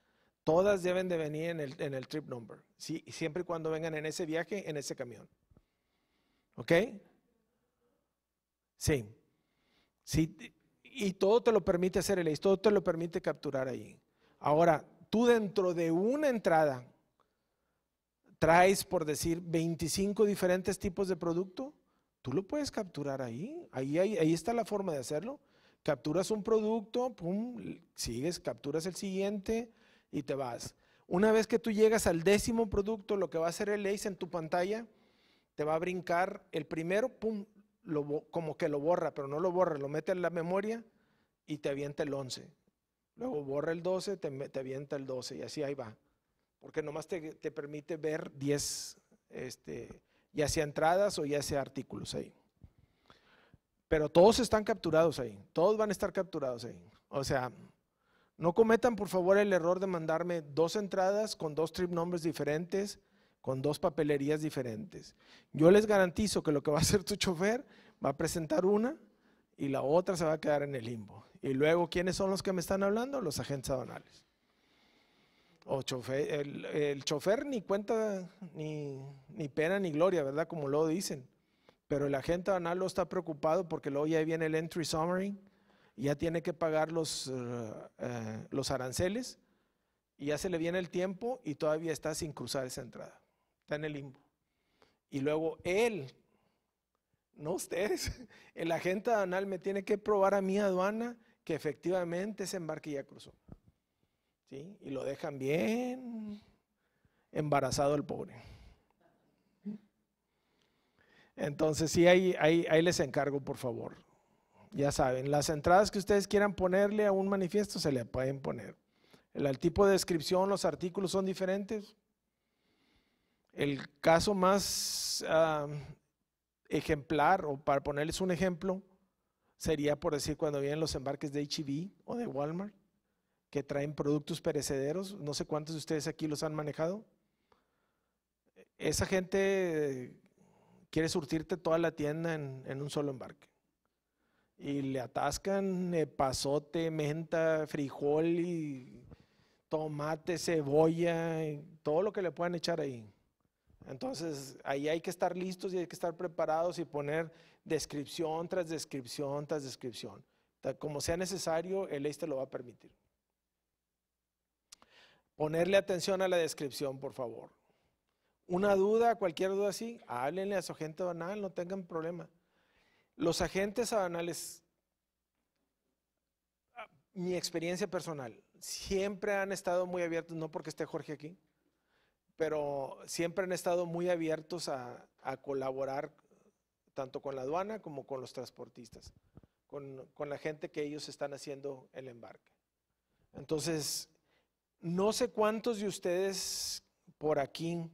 todas deben de venir en el, trip number, ¿sí? siempre y cuando vengan en ese viaje, en ese camión. ¿Ok? Sí. sí. Y todo te lo permite hacer el todo te lo permite capturar ahí. Ahora, tú dentro de una entrada traes, por decir, 25 diferentes tipos de producto, tú lo puedes capturar Ahí, ahí, ahí está la forma de hacerlo. Capturas un producto, pum, sigues, capturas el siguiente y te vas. Una vez que tú llegas al décimo producto, lo que va a hacer el ACE en tu pantalla, te va a brincar el primero, pum, lo, como que lo borra, pero no lo borra, lo mete en la memoria y te avienta el 11. Luego borra el 12, te, avienta el 12 y así ahí va. Porque nomás te, te permite ver 10, este, ya sea entradas o ya sea artículos ahí. Pero todos están capturados ahí, todos van a estar capturados ahí. O sea, no cometan por favor el error de mandarme dos entradas con dos trip nombres diferentes, con dos papelerías diferentes. Yo les garantizo que lo que va a hacer tu chofer va a presentar una y la otra se va a quedar en el limbo. Y luego, ¿quiénes son los que me están hablando? Los agentes aduanales. O el, chofer ni cuenta, ni, ni pena, ni gloria, ¿verdad? Como lo dicen pero el agente no está preocupado porque luego ya viene el entry summary, ya tiene que pagar eh, eh, los, aranceles, y ya se le viene el tiempo y todavía está sin cruzar esa entrada, está en el limbo. Y luego él, no ustedes, (laughs) el agente anal me tiene que probar a mi aduana que efectivamente ese embarque ya cruzó. ¿Sí? Y lo dejan bien embarazado el pobre. Entonces, sí, ahí, ahí, les encargo, por favor. Ya saben, las entradas que ustedes quieran ponerle a un manifiesto se le pueden poner. El, tipo de descripción, los artículos son diferentes. El caso más ah, ejemplar, o para ponerles un ejemplo, sería por decir cuando vienen los embarques de HIV e o de Walmart, que traen productos perecederos. No sé cuántos de ustedes aquí los han manejado. Esa gente quiere surtirte toda la tienda en, un solo embarque. Y le atascan eh, pasote, menta, frijol y tomate, cebolla, todo lo que le puedan echar ahí. Entonces, ahí hay que estar listos y hay que estar preparados y poner descripción tras descripción tras descripción. Como sea necesario, el ley te lo va a permitir. Ponerle atención a la descripción, por favor una duda, cualquier duda así, háblenle a su agente aduanal, no tengan problema. Los agentes aduanales, mi experiencia personal, siempre han estado muy abiertos, no porque esté Jorge aquí, pero siempre han estado muy abiertos a, colaborar tanto con la aduana como con los transportistas, con, con la gente que ellos están haciendo el embarque. Entonces, no sé cuántos de ustedes por aquí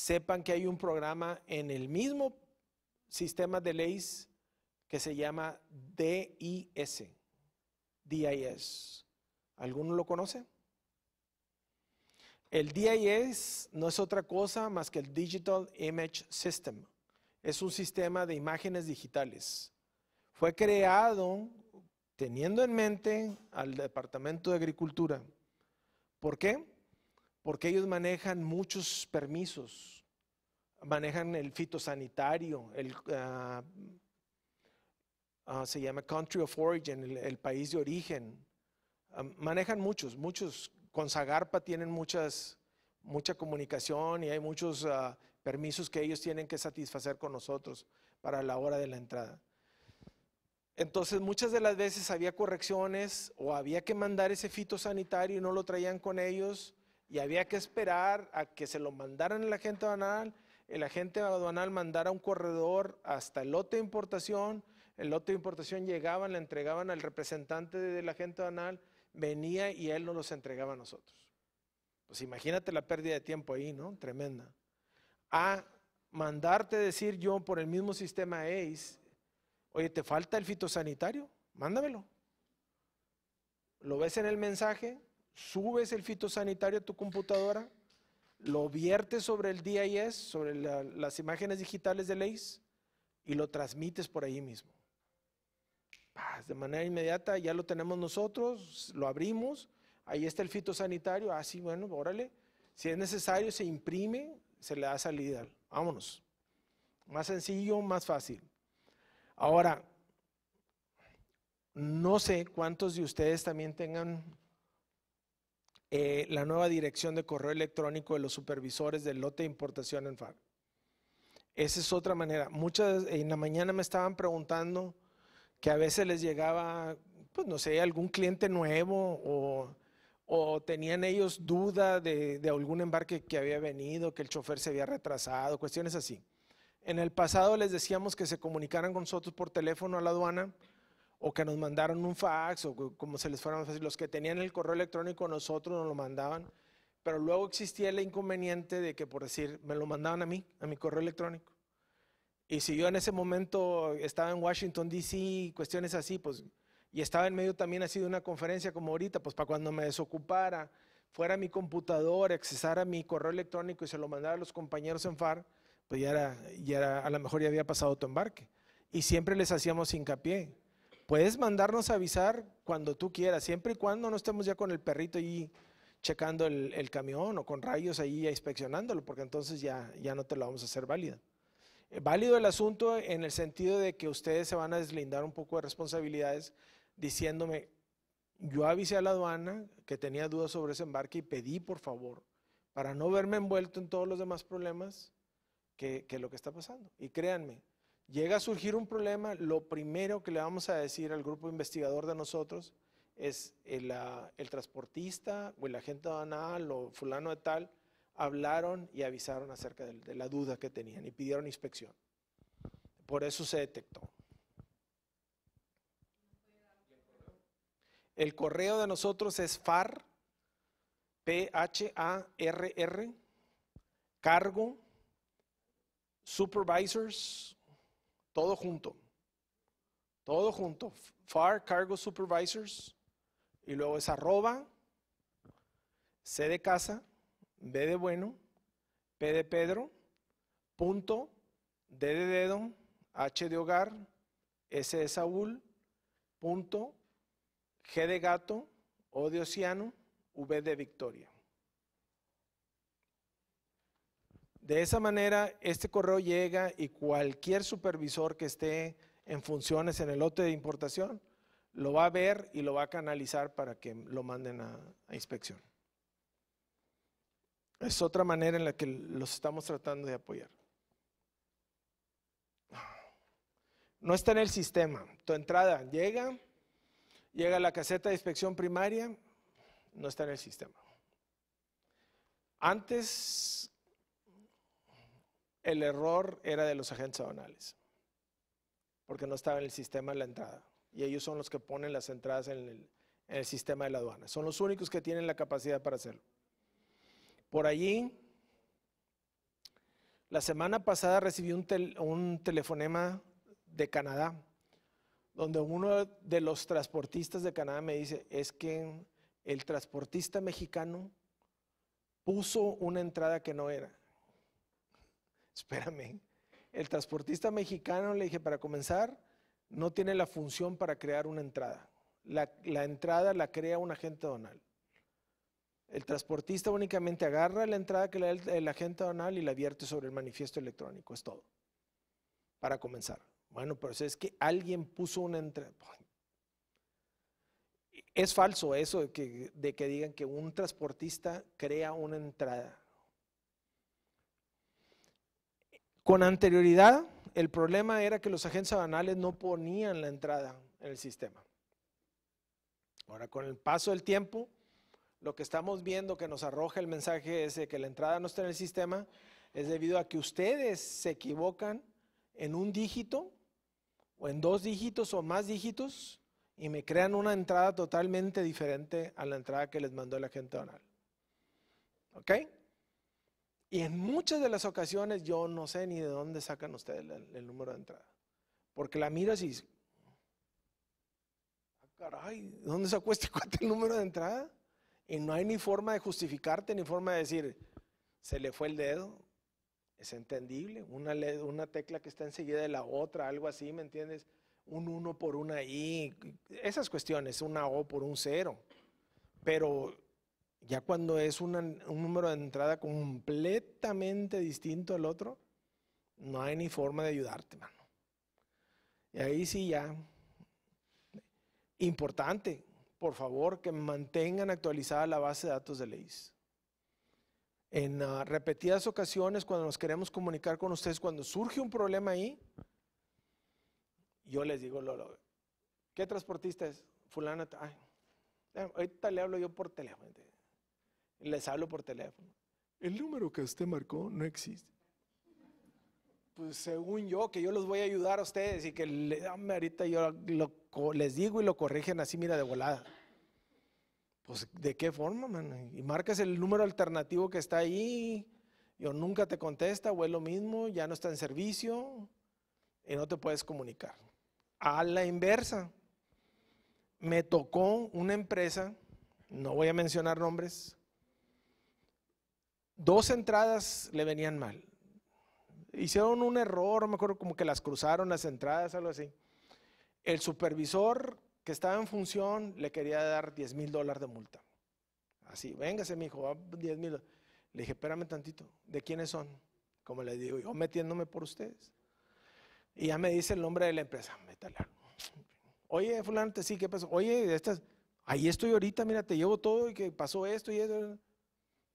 sepan que hay un programa en el mismo sistema de leyes que se llama DIS. DIS. ¿Alguno lo conoce? El DIS no es otra cosa más que el Digital Image System. Es un sistema de imágenes digitales. Fue creado teniendo en mente al Departamento de Agricultura. ¿Por qué? porque ellos manejan muchos permisos, manejan el fitosanitario, el, ah, ah, se llama country of origin, el, país de origen. Ah, manejan muchos, muchos. Con Zagarpa tienen muchas, mucha comunicación y hay muchos permisos que ellos tienen que satisfacer con nosotros para la hora de la entrada. Entonces, muchas de las veces había correcciones o había que mandar ese fitosanitario y no lo traían con ellos y había que esperar a que se lo mandaran el agente aduanal, el agente aduanal mandara un corredor hasta el lote de importación, el lote de importación llegaban, le entregaban al representante del agente aduanal, venía y él nos los entregaba a nosotros. Pues imagínate la pérdida de tiempo ahí, ¿no? Tremenda. A mandarte decir yo por el mismo sistema ACE, oye, ¿te falta el fitosanitario? Mándamelo. Lo ves en el mensaje, subes el fitosanitario a tu computadora, lo viertes sobre el DIS, sobre las imágenes digitales de Leis, y lo transmites por ahí mismo. De manera inmediata ya lo tenemos nosotros, lo abrimos, ahí está el fitosanitario, así, ah, bueno, órale, si es necesario se imprime, se le da salida, vámonos. Más sencillo, más fácil. Ahora, no sé cuántos de ustedes también tengan eh, la nueva dirección de correo electrónico de los supervisores del lote de importación en FAB. Esa es otra manera. Muchas en la mañana me estaban preguntando que a veces les llegaba, pues no sé, algún cliente nuevo o, tenían ellos duda de, algún embarque que había venido, que el chofer se había retrasado, cuestiones así. En el pasado les decíamos que se comunicaran con nosotros por teléfono a la aduana o que nos mandaron un fax, o como se les fuera más fácil, los que tenían el correo electrónico nosotros nos lo mandaban, pero luego existía el inconveniente de que, por decir, me lo mandaban a mí, a mi correo electrónico. Y si yo en ese momento estaba en Washington, D.C., cuestiones así, pues, y estaba en medio también así de una conferencia como ahorita, pues para cuando me desocupara, fuera a mi computadora, accesara mi correo electrónico y se lo mandara a los compañeros en FAR, pues ya era, ya era, a lo mejor ya había pasado tu embarque. Y siempre les hacíamos hincapié, Puedes mandarnos a avisar cuando tú quieras, siempre y cuando no estemos ya con el perrito ahí checando el, camión o con rayos ahí inspeccionándolo, porque entonces ya, ya no te lo vamos a hacer válida. Eh, válido el asunto en el sentido de que ustedes se van a deslindar un poco de responsabilidades diciéndome, yo avisé a la aduana que tenía dudas sobre ese embarque y pedí, por favor, para no verme envuelto en todos los demás problemas, que, que, lo que está pasando. Y créanme, llega a surgir un problema, lo primero que le vamos a decir al grupo investigador de nosotros es eh, el, transportista o el agente aduanal o fulano de tal, hablaron y avisaron acerca de, la duda que tenían y pidieron inspección. Por eso se detectó. El correo de nosotros es FAR, P-H-A-R-R, cargo, supervisors, todo junto. Todo junto. FAR, Cargo Supervisors, y luego es arroba, C de casa, B de bueno, P de Pedro, punto, D de dedo, H de hogar, S de Saúl, punto, G de gato, O de Oceano, V de Victoria. De esa manera, este correo llega y cualquier supervisor que esté en funciones en el lote de importación lo va a ver y lo va a canalizar para que lo manden a, inspección. Es otra manera en la que los estamos tratando de apoyar. No está en el sistema. Tu entrada llega, llega a la caseta de inspección primaria, no está en el sistema. Antes el error era de los agentes aduanales, porque no estaba en el sistema de la entrada. Y ellos son los que ponen las entradas en el, sistema de la aduana. Son los únicos que tienen la capacidad para hacerlo. Por allí, la semana pasada recibí un telefonema de Canadá, donde uno de los transportistas de Canadá me dice, es que el transportista mexicano puso una entrada que no era (laughs) espérame, el transportista mexicano, le dije, para comenzar, no tiene la función para crear una entrada. La, entrada la crea un agente donal. El transportista únicamente agarra la entrada que le da el, agente donal y la vierte sobre el manifiesto electrónico, es todo. Para comenzar. Bueno, pero si es que alguien puso una entrada. Es falso eso de que digan que un transportista crea una entrada. Con anterioridad, el problema era que los agentes banales no ponían la entrada en el sistema. Ahora, con el paso del tiempo, lo que estamos viendo que nos arroja el mensaje es de que la entrada no está en el sistema, es debido a que ustedes se equivocan en un dígito o en dos dígitos o más dígitos y me crean una entrada totalmente diferente a la entrada que les mandó el agente aduanal. ¿Ok? Y en muchas de las ocasiones yo no sé ni de dónde sacan ustedes el, número de entrada. Porque la miras y... Ah, caray, ¿dónde se este (laughs) el número de entrada? Y no hay ni forma de justificarte, ni forma de decir, se le fue el dedo. Es entendible. Una, una tecla que está enseguida de la otra, algo así, ¿me entiendes? Un uno por una I, esas cuestiones, una O por un cero, Pero ya cuando es un número de entrada completamente distinto al otro, no hay ni forma de ayudarte, hermano. Y ahí sí ya. Importante, por favor, que mantengan actualizada la base de datos de leyes. En ah, repetidas ocasiones, cuando nos queremos comunicar con ustedes, cuando surge un problema ahí, yo les digo, Lolo, ¿qué transportista es? Fulana, ay, ahorita le hablo yo por teléfono les hablo por teléfono. El número que usted marcó no existe. Pues según yo, que yo los voy a ayudar a ustedes y que le, ahorita yo les digo y lo corrigen así, mira, de volada. Pues de qué forma, man. Y marcas el número alternativo que está ahí, yo nunca te contesta o es lo mismo, ya no está en servicio y no te puedes comunicar. A la inversa, me tocó una empresa, no voy a mencionar nombres, dos entradas le venían mal. Hicieron un error, me acuerdo como que las cruzaron las entradas, algo así. El supervisor que estaba en función le quería dar 10 mil dólares de multa. Así, véngase, mi hijo, 10 mil. Le dije, espérame tantito, ¿de quiénes son? Como le digo, yo metiéndome por ustedes. Y ya me dice el nombre de la empresa, métale Oye, fulano, sí, ¿qué pasó? Oye, estas, ahí estoy ahorita, mira, te llevo todo y que pasó esto y eso.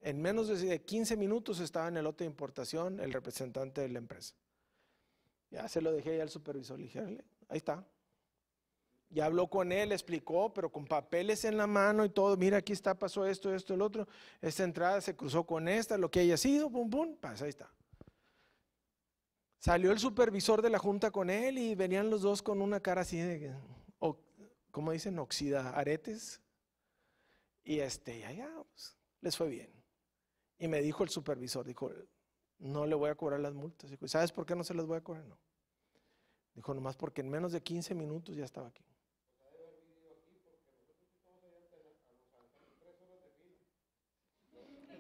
En menos de 15 minutos estaba en el lote de importación el representante de la empresa. Ya se lo dejé ahí al supervisor, le dije, ahí está. Ya habló con él, explicó, pero con papeles en la mano y todo. Mira, aquí está, pasó esto, esto, el otro. Esta entrada se cruzó con esta, lo que haya sido, pum, pum, pasa, ahí está. Salió el supervisor de la junta con él y venían los dos con una cara así de, o, ¿cómo dicen? Oxida, aretes. Y este, ya, ya, pues, les fue bien. Y me dijo el supervisor, dijo, no le voy a cobrar las multas. Dijo, ¿sabes por qué no se las voy a cobrar? No. Dijo, nomás porque en menos de 15 minutos ya estaba aquí.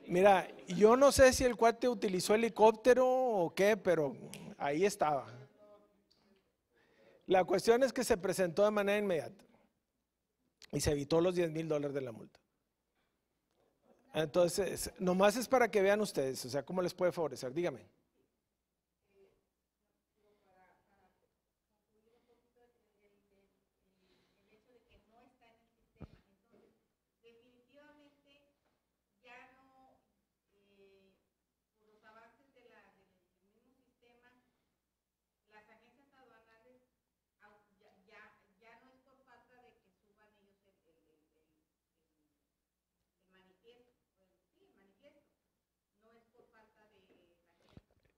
Mira, yo no sé si el cuate utilizó helicóptero o qué, pero ahí estaba. La cuestión es que se presentó de manera inmediata y se evitó los 10 mil dólares de la multa. Entonces, nomás es para que vean ustedes, o sea, cómo les puede favorecer. Dígame.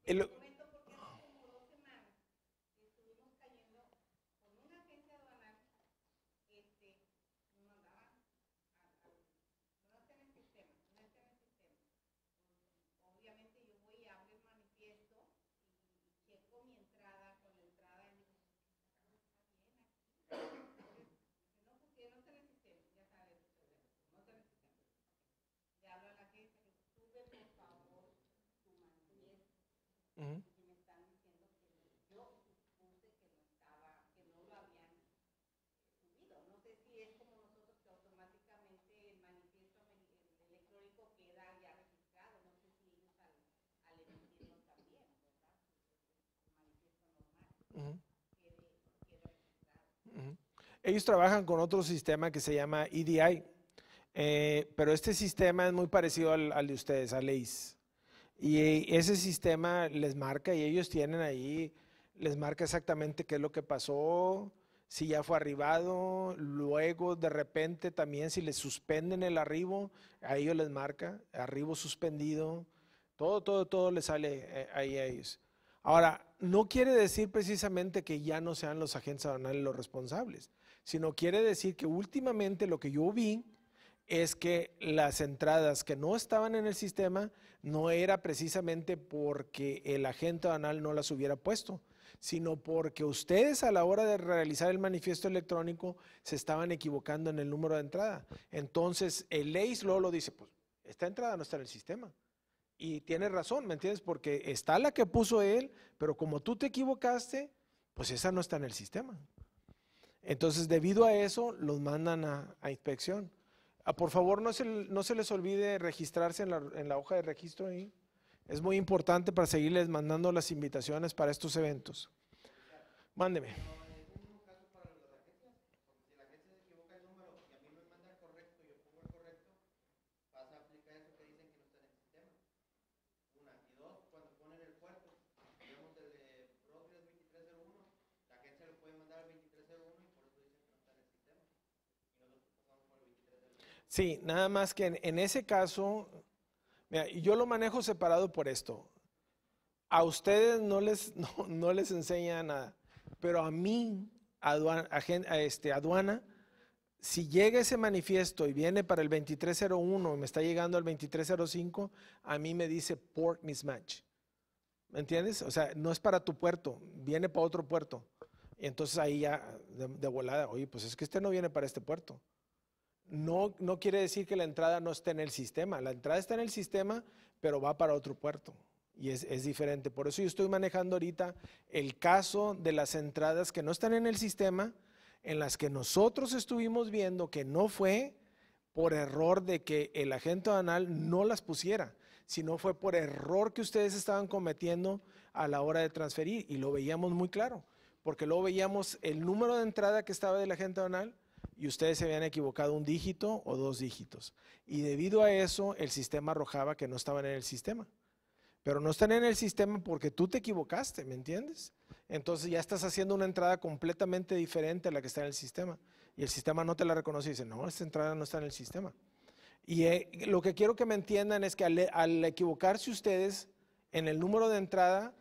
It look, Uh -huh. Y me están diciendo que yo supuse que no estaba, que no lo habían eh, subido. No sé si es como nosotros que automáticamente el manifiesto electrónico queda ya registrado. No sé si ellos al, al emitirlo también, ¿verdad? manifiesto normal. Uh Ellos trabajan con otro sistema que se llama EDI, eh, pero este sistema es muy parecido al, al de ustedes, al ACE. Y ese sistema les marca y ellos tienen ahí, les marca exactamente qué es lo que pasó, si ya fue arribado, luego de repente también si les suspenden el arribo, a ellos les marca, arribo suspendido, todo, todo, todo les sale eh, ahí a ellos. Ahora, no quiere decir precisamente que ya no sean los agentes aduanales los responsables, sino quiere decir que últimamente lo que yo vi es que las entradas que no estaban en el sistema no era precisamente porque el agente aduanal no las hubiera puesto, sino porque ustedes a la hora de realizar el manifiesto electrónico se estaban equivocando en el número de entrada. Entonces, el EIS luego lo dice, pues esta entrada no está en el sistema. Y tiene razón, ¿me entiendes? Porque está la que puso él, pero como tú te equivocaste, pues esa no está en el sistema. Entonces, debido a eso, los mandan a inspección. Ah, por favor, no se, les olvide registrarse en la, en la hoja de registro ahí. Es muy importante para seguirles mandando las invitaciones para estos eventos. Mándeme. Sí, nada más que en, ese caso, yo lo manejo separado por esto. A ustedes no les, (laughs) no, les enseña nada, pero a mí, aduana, este, aduana, si llega ese manifiesto y viene para el 2301 y me está llegando al 2305, a mí me dice port mismatch. ¿Me entiendes? O sea, no es para tu puerto, viene para otro puerto. Y entonces ahí ya de, de volada, oye, pues es que este no viene para este puerto no, quiere decir que la entrada no esté en el sistema. La entrada está en el sistema, pero va para otro puerto y es, diferente. Por eso yo estoy manejando ahorita el caso de las entradas que no están en el sistema, en las que nosotros estuvimos viendo que no fue por error de que el agente anal no las pusiera, sino fue por error que ustedes estaban cometiendo a la hora de transferir y lo veíamos muy claro, porque luego veíamos el número de entrada que estaba del agente anal y ustedes se habían equivocado un dígito o dos dígitos. Y debido a eso, el sistema arrojaba que no estaban en el sistema. Pero no están en el sistema porque tú te equivocaste, ¿me entiendes? Entonces ya estás haciendo una entrada completamente diferente a la que está en el sistema. Y el sistema no te la reconoce y dice, no, esta entrada no está en el sistema. Y eh, lo que quiero que me entiendan es que al, al equivocarse ustedes en el número de entrada,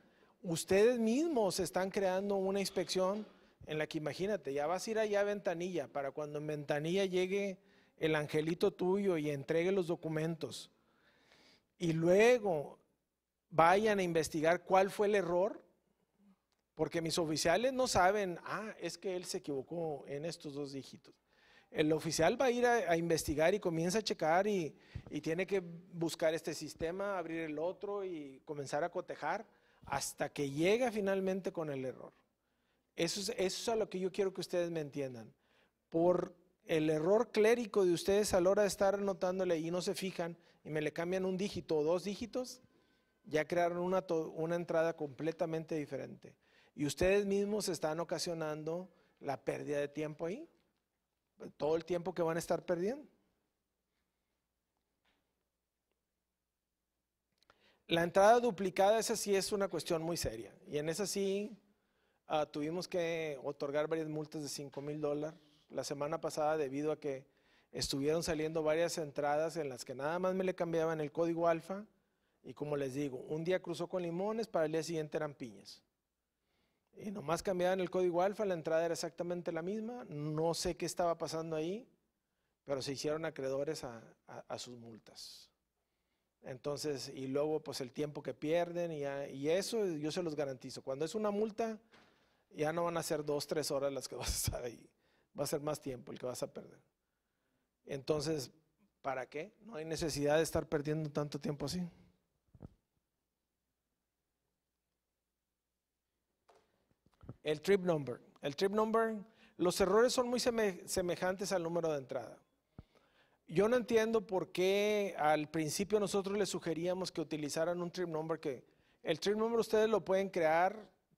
ustedes mismos están creando una inspección en la que imagínate, ya vas a ir allá a ventanilla para cuando en ventanilla llegue el angelito tuyo y entregue los documentos. Y luego vayan a investigar cuál fue el error, porque mis oficiales no saben, ah, es que él se equivocó en estos dos dígitos. El oficial va a ir a, investigar y comienza a checar y, y tiene que buscar este sistema, abrir el otro y comenzar a cotejar hasta que llega finalmente con el error. Eso es, a lo que yo quiero que ustedes me entiendan. Por el error clérico de ustedes a la hora de estar anotándole y no se fijan y me le cambian un dígito o dos dígitos, ya crearon una, una entrada completamente diferente. Y ustedes mismos están ocasionando la pérdida de tiempo ahí, todo el tiempo que van a estar perdiendo. La entrada duplicada, esa sí es una cuestión muy seria. Y en esa sí, Ah, tuvimos que otorgar varias multas de 5 mil dólares la semana pasada debido a que estuvieron saliendo varias entradas en las que nada más me le cambiaban el código alfa y como les digo, un día cruzó con limones, para el día siguiente eran piñas. Y nomás cambiaban el código alfa, la entrada era exactamente la misma, no sé qué estaba pasando ahí, pero se hicieron acreedores a, sus multas. Entonces, y luego pues el tiempo que pierden y, y eso yo se los garantizo. Cuando es una multa, ya no van a ser dos, tres horas las que vas a estar ahí. Va a ser más tiempo el que vas a perder. Entonces, ¿para qué? No hay necesidad de estar perdiendo tanto tiempo así. El trip number. El trip number, los errores son muy semejantes al número de entrada. Yo no entiendo por qué al principio nosotros les sugeríamos que utilizaran un trip number que el trip number ustedes lo pueden crear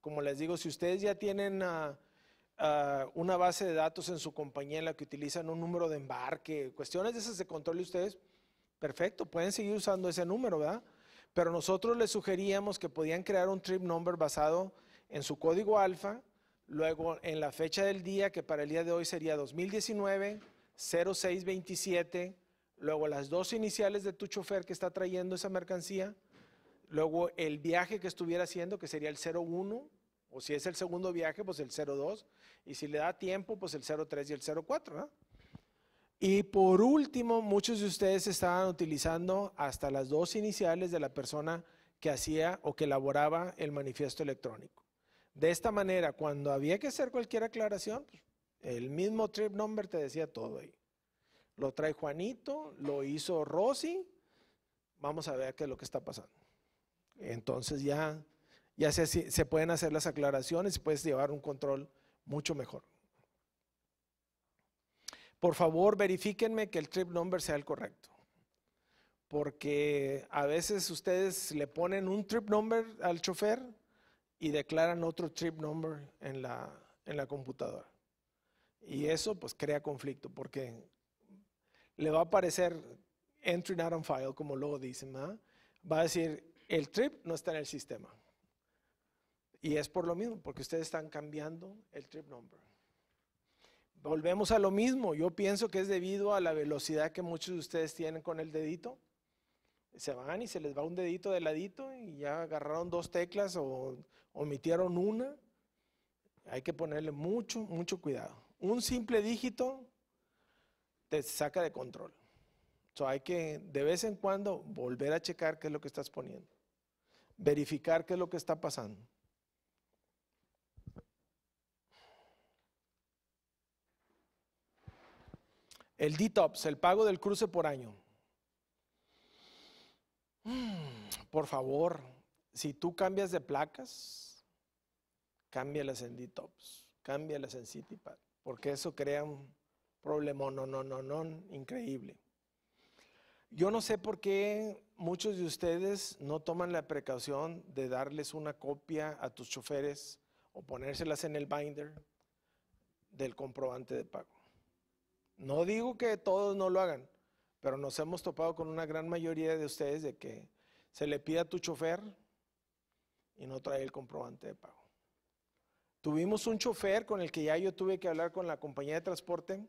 como les digo, si ustedes ya tienen ah, ah, una base de datos en su compañía en la que utilizan un número de embarque, cuestiones de esas de control de ustedes, perfecto, pueden seguir usando ese número, ¿verdad? Pero nosotros les sugeríamos que podían crear un trip number basado en su código alfa, luego en la fecha del día, que para el día de hoy sería 2019, 0627, luego las dos iniciales de tu chofer que está trayendo esa mercancía, luego el viaje que estuviera haciendo, que sería el 01, o si es el segundo viaje, pues el 02. Y si le da tiempo, pues el 03 y el 04. Y por último, muchos de ustedes estaban utilizando hasta las dos iniciales de la persona que hacía o que elaboraba el manifiesto electrónico. De esta manera, cuando había que hacer cualquier aclaración, pues, el mismo trip number te decía todo ahí. Lo trae Juanito, lo hizo Rosy, vamos a ver qué es lo que está pasando. Entonces ya y así, se pueden hacer las aclaraciones y puedes llevar un control mucho mejor. Por favor, verifíquenme que el trip number sea el correcto. Porque a veces ustedes le ponen un trip number al chofer y declaran otro trip number en la, en la computadora. Y eso pues crea conflicto porque le va a aparecer entry not on file, como luego dicen, va a decir el trip no está en el sistema. Y es por lo mismo, porque ustedes están cambiando el trip number. Volvemos a lo mismo. Yo pienso que es debido a la velocidad que muchos de ustedes tienen con el dedito. Se van y se les va un dedito de ladito y ya agarraron dos teclas o omitieron una. Hay que ponerle mucho, mucho cuidado. Un simple dígito te saca de control. So hay que de vez en cuando volver a checar qué es lo que estás poniendo. Verificar qué es lo que está pasando. El DTOPS, el pago del cruce por año. Mm, por favor, si tú cambias de placas, cámbialas en DTOPS, cámbialas en Citipad, porque eso crea un problema no, no, no, no, increíble. Yo no sé por qué muchos de ustedes no toman la precaución de darles una copia a tus choferes o ponérselas en el binder del comprobante de pago. No digo que todos no lo hagan, pero nos hemos topado con una gran mayoría de ustedes de que se le pida a tu chofer y no trae el comprobante de pago. Tuvimos un chofer con el que ya yo tuve que hablar con la compañía de transporte,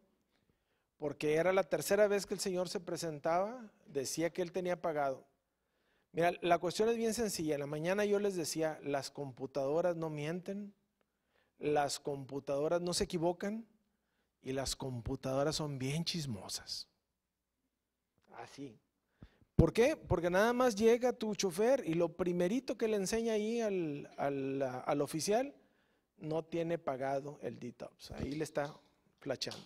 porque era la tercera vez que el señor se presentaba, decía que él tenía pagado. Mira, la cuestión es bien sencilla. la mañana yo les decía, las computadoras no mienten, las computadoras no se equivocan. Y las computadoras son bien chismosas. Así. ¿Por qué? Porque nada más llega tu chofer y lo primerito que le enseña ahí al, oficial no tiene pagado el DTOPS. Ahí le está flachando.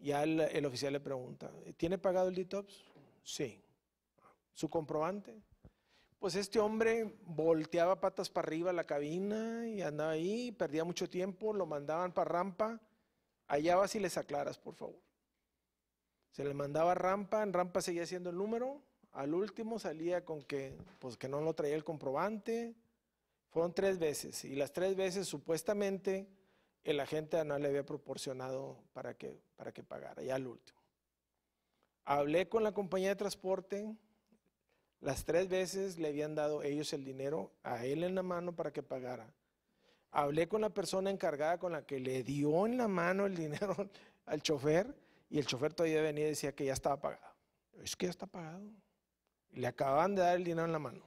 Ya el, oficial le pregunta, ¿tiene pagado el DTOPS? Sí. ¿Su comprobante? Pues este hombre volteaba patas para arriba la cabina y andaba ahí, perdía mucho tiempo, lo mandaban para rampa Allá vas y les aclaras, por favor. Se le mandaba rampa, en rampa seguía siendo el número. Al último salía con que, pues, que no lo traía el comprobante. Fueron tres veces y las tres veces supuestamente el agente no le había proporcionado para que, para que pagara, ya al último. Hablé con la compañía de transporte, las tres veces le habían dado ellos el dinero a él en la mano para que pagara. Hablé con la persona encargada con la que le dio en la mano el dinero (laughs) al chofer y el chofer todavía venía y decía que ya estaba pagado. Es que ya está pagado. Le acaban de dar el dinero en la mano.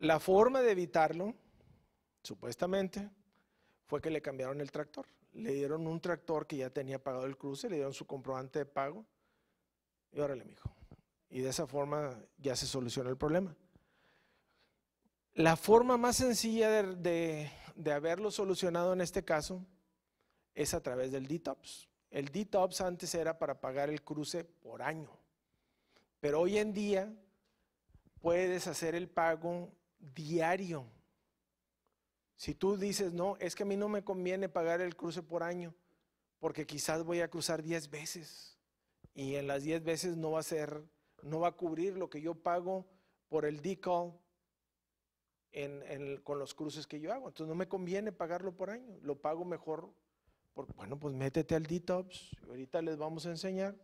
La forma de evitarlo, supuestamente, fue que le cambiaron el tractor. Le dieron un tractor que ya tenía pagado el cruce, le dieron su comprobante de pago y órale, mijo. Y de esa forma ya se solucionó el problema. La forma más sencilla de, haberlo solucionado en este caso es a través del DTOPS. El DTOPS antes era para pagar el cruce por año, pero hoy en día puedes hacer el pago diario. Si tú dices, no, es que a mí no me conviene pagar el cruce por año, porque quizás voy a cruzar 10 veces y en las 10 veces no va a ser, no va a cubrir lo que yo pago por el decal con los cruces que yo hago. Entonces no me conviene pagarlo por año, lo pago mejor. Por, bueno, pues métete al DTOPS ahorita les vamos a enseñar.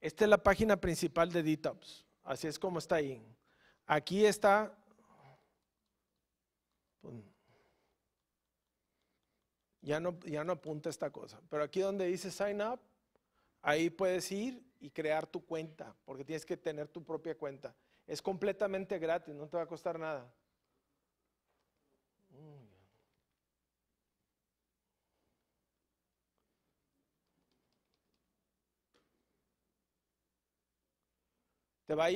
Esta es la página principal de DTOPS así es como está ahí. Aquí está... Pues, ya no, ya no apunta esta cosa, pero aquí donde dice sign up, ahí puedes ir y crear tu cuenta, porque tienes que tener tu propia cuenta. Es completamente gratis, no te va a costar nada. Te va, a,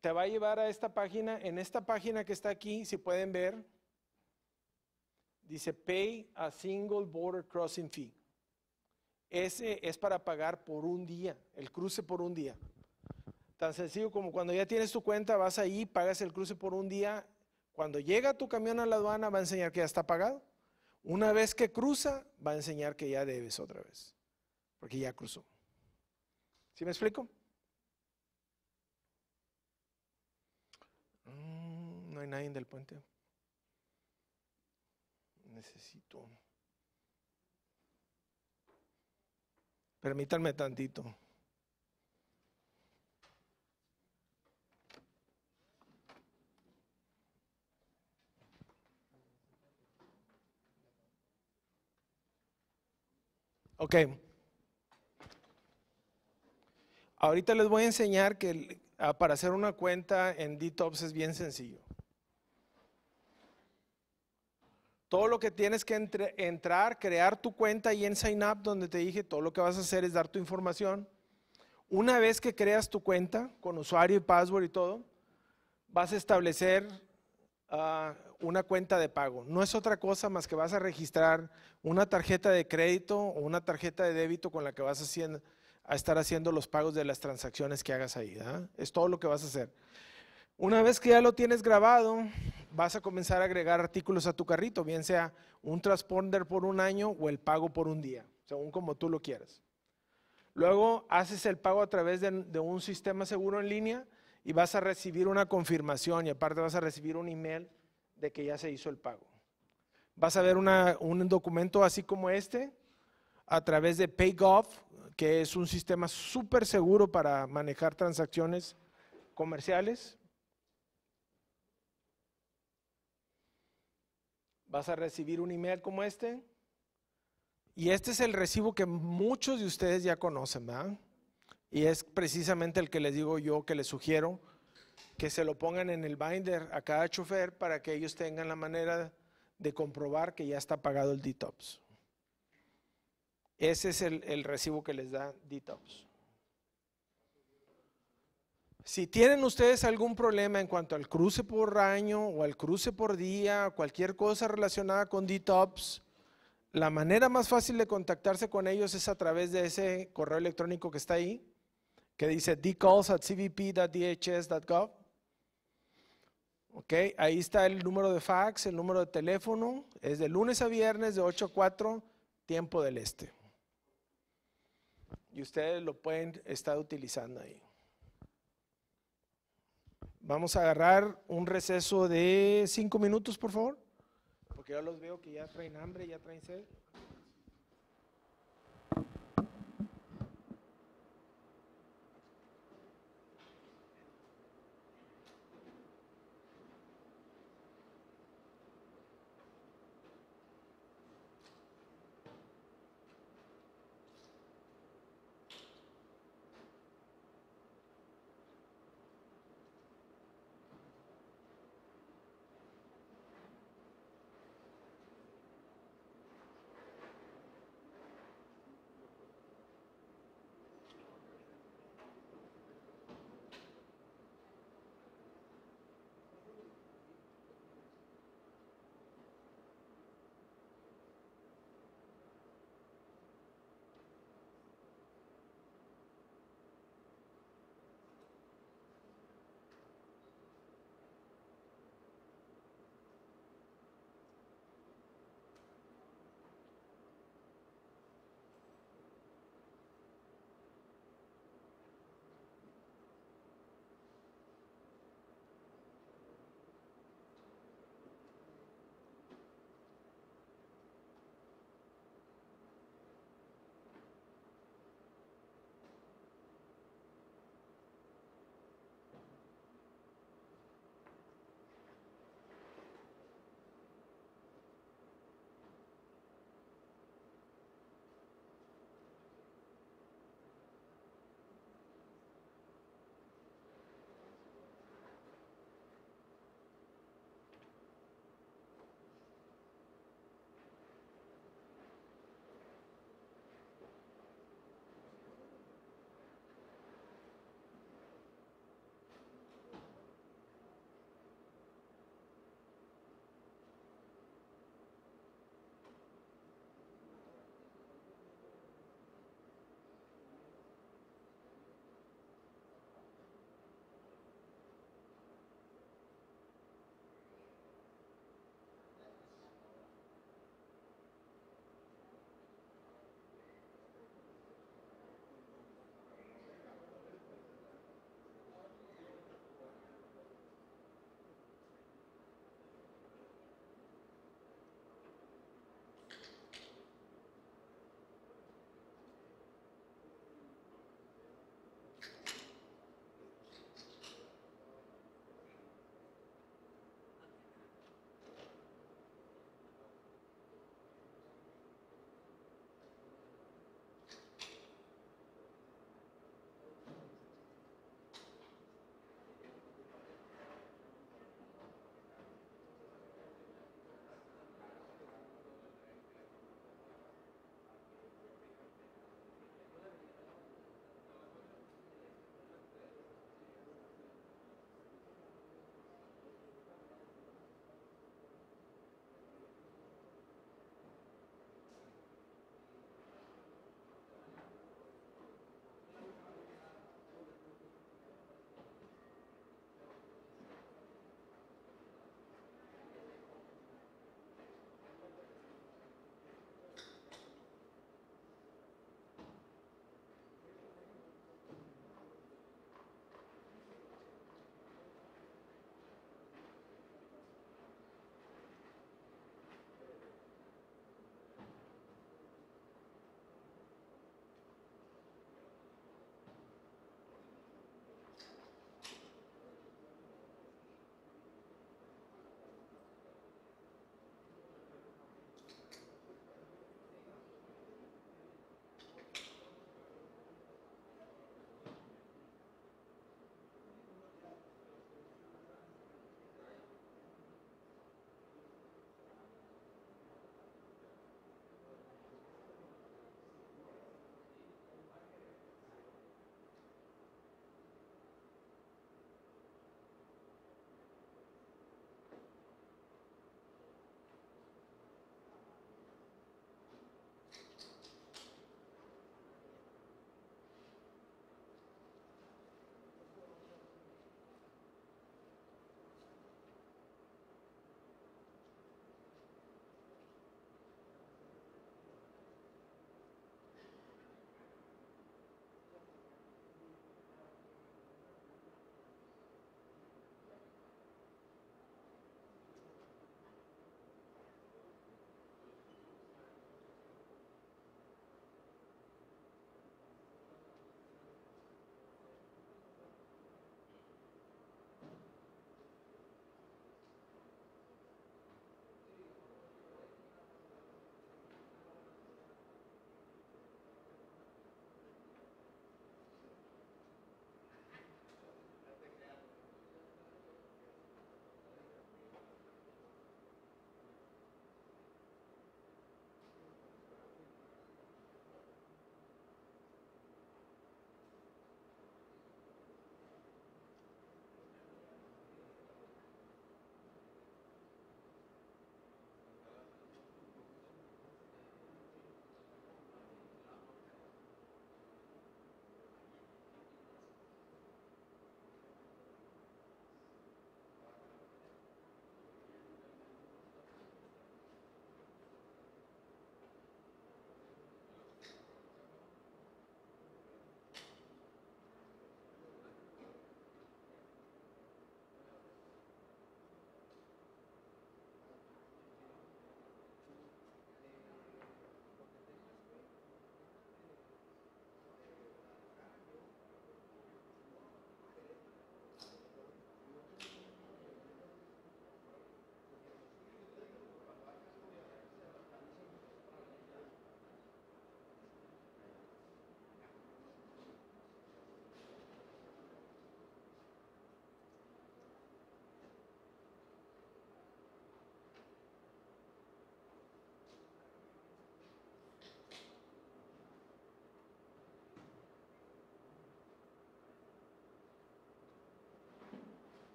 te va, a, llevar a esta página. En esta página que está aquí, si pueden ver, dice Pay a Single Border Crossing Fee. Ese es para pagar por un día, el cruce por un día. Tan sencillo como cuando ya tienes tu cuenta, vas ahí, pagas el cruce por un día. Cuando llega tu camión a la aduana, va a enseñar que ya está pagado. Una vez que cruza, va a enseñar que ya debes otra vez, porque ya cruzó. ¿Sí me explico? Mm, no hay nadie del puente. Necesito. Permítanme tantito. Ok. Ahorita les voy a enseñar que ah, para hacer una cuenta en DTOPS es bien sencillo. Todo lo que tienes que entrar, crear tu cuenta y en Sign Up, donde te dije, todo lo que vas a hacer es dar tu información. Una vez que creas tu cuenta con usuario y password y todo, vas a establecer ah, una cuenta de pago. No es otra cosa más que vas a registrar una tarjeta de crédito o una tarjeta de débito con la que vas a estar haciendo los pagos de las transacciones que hagas ahí. ¿ah? Es todo lo que vas a hacer. Una vez que ya lo tienes grabado, vas a comenzar a agregar artículos a tu carrito, bien sea un transponder por un año o el pago por un día, según como tú lo quieras. Luego haces el pago a través de, un sistema seguro en línea y vas a recibir una confirmación y aparte vas a recibir un email de que ya se hizo el pago. Vas a ver un documento así como este a través de PayGov, que es un sistema súper seguro para manejar transacciones comerciales. vas a recibir un email como este. Y este es el recibo que muchos de ustedes ya conocen, ¿verdad? Y es precisamente el que les digo yo, que les sugiero que se lo pongan en el binder a cada chofer para que ellos tengan la manera de comprobar que ya está pagado el DTOPS. Ese es el, el recibo que les da DTOPS. Si tienen ustedes algún problema en cuanto al cruce por año o al cruce por día, cualquier cosa relacionada con DTOPS, la manera más fácil de contactarse con ellos es a través de ese correo electrónico que está ahí, que dice dcalls.cvp.dhs.gov. Ok, ahí está el número de fax, el número de teléfono, es de lunes a viernes de 8 a 4, tiempo del este. Y ustedes lo pueden estar utilizando ahí. Vamos a agarrar un receso de cinco minutos, por favor, porque ya los veo que ya traen hambre, ya traen sed.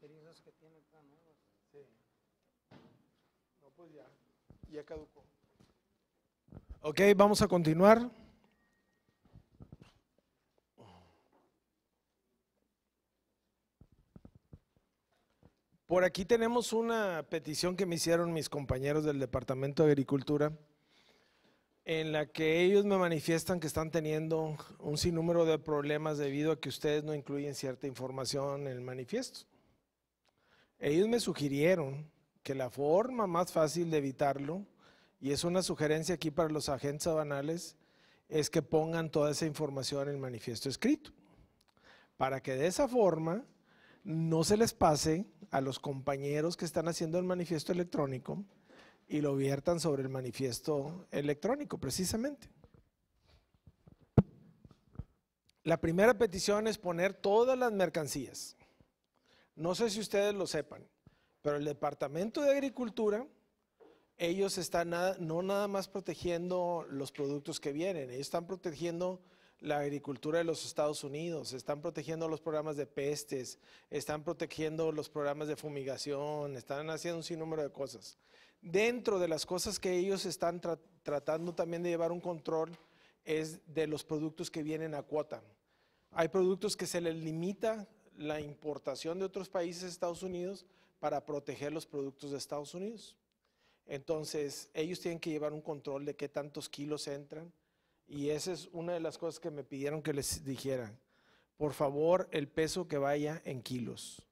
Pues ok, vamos a continuar. Por aquí tenemos una petición que me hicieron mis compañeros del Departamento de Agricultura, en la que ellos me manifiestan que están teniendo un sinnúmero de problemas debido a que ustedes no incluyen cierta información en el manifiesto. Ellos me sugirieron que la forma más fácil de evitarlo, y es una sugerencia aquí para los agentes aduanales, es que pongan toda esa información en el manifiesto escrito, para que de esa forma no se les pase a los compañeros que están haciendo el manifiesto electrónico y lo viertan sobre el manifiesto electrónico, precisamente. La primera petición es poner todas las mercancías. No sé si ustedes lo sepan, pero el Departamento de Agricultura, ellos están no nada más protegiendo los productos que vienen, ellos están protegiendo la agricultura de los Estados Unidos, están protegiendo los programas de pestes, están protegiendo los programas de fumigación, están haciendo un sinnúmero de cosas. Dentro de las cosas que ellos están tratando también de llevar un control es de los productos que vienen a cuota. Hay productos que se les limita la importación de otros países a Estados Unidos para proteger los productos de Estados Unidos. Entonces, ellos tienen que llevar un control de qué tantos kilos entran. Y esa es una de las cosas que me pidieron que les dijeran Por favor, el peso que vaya en kilos.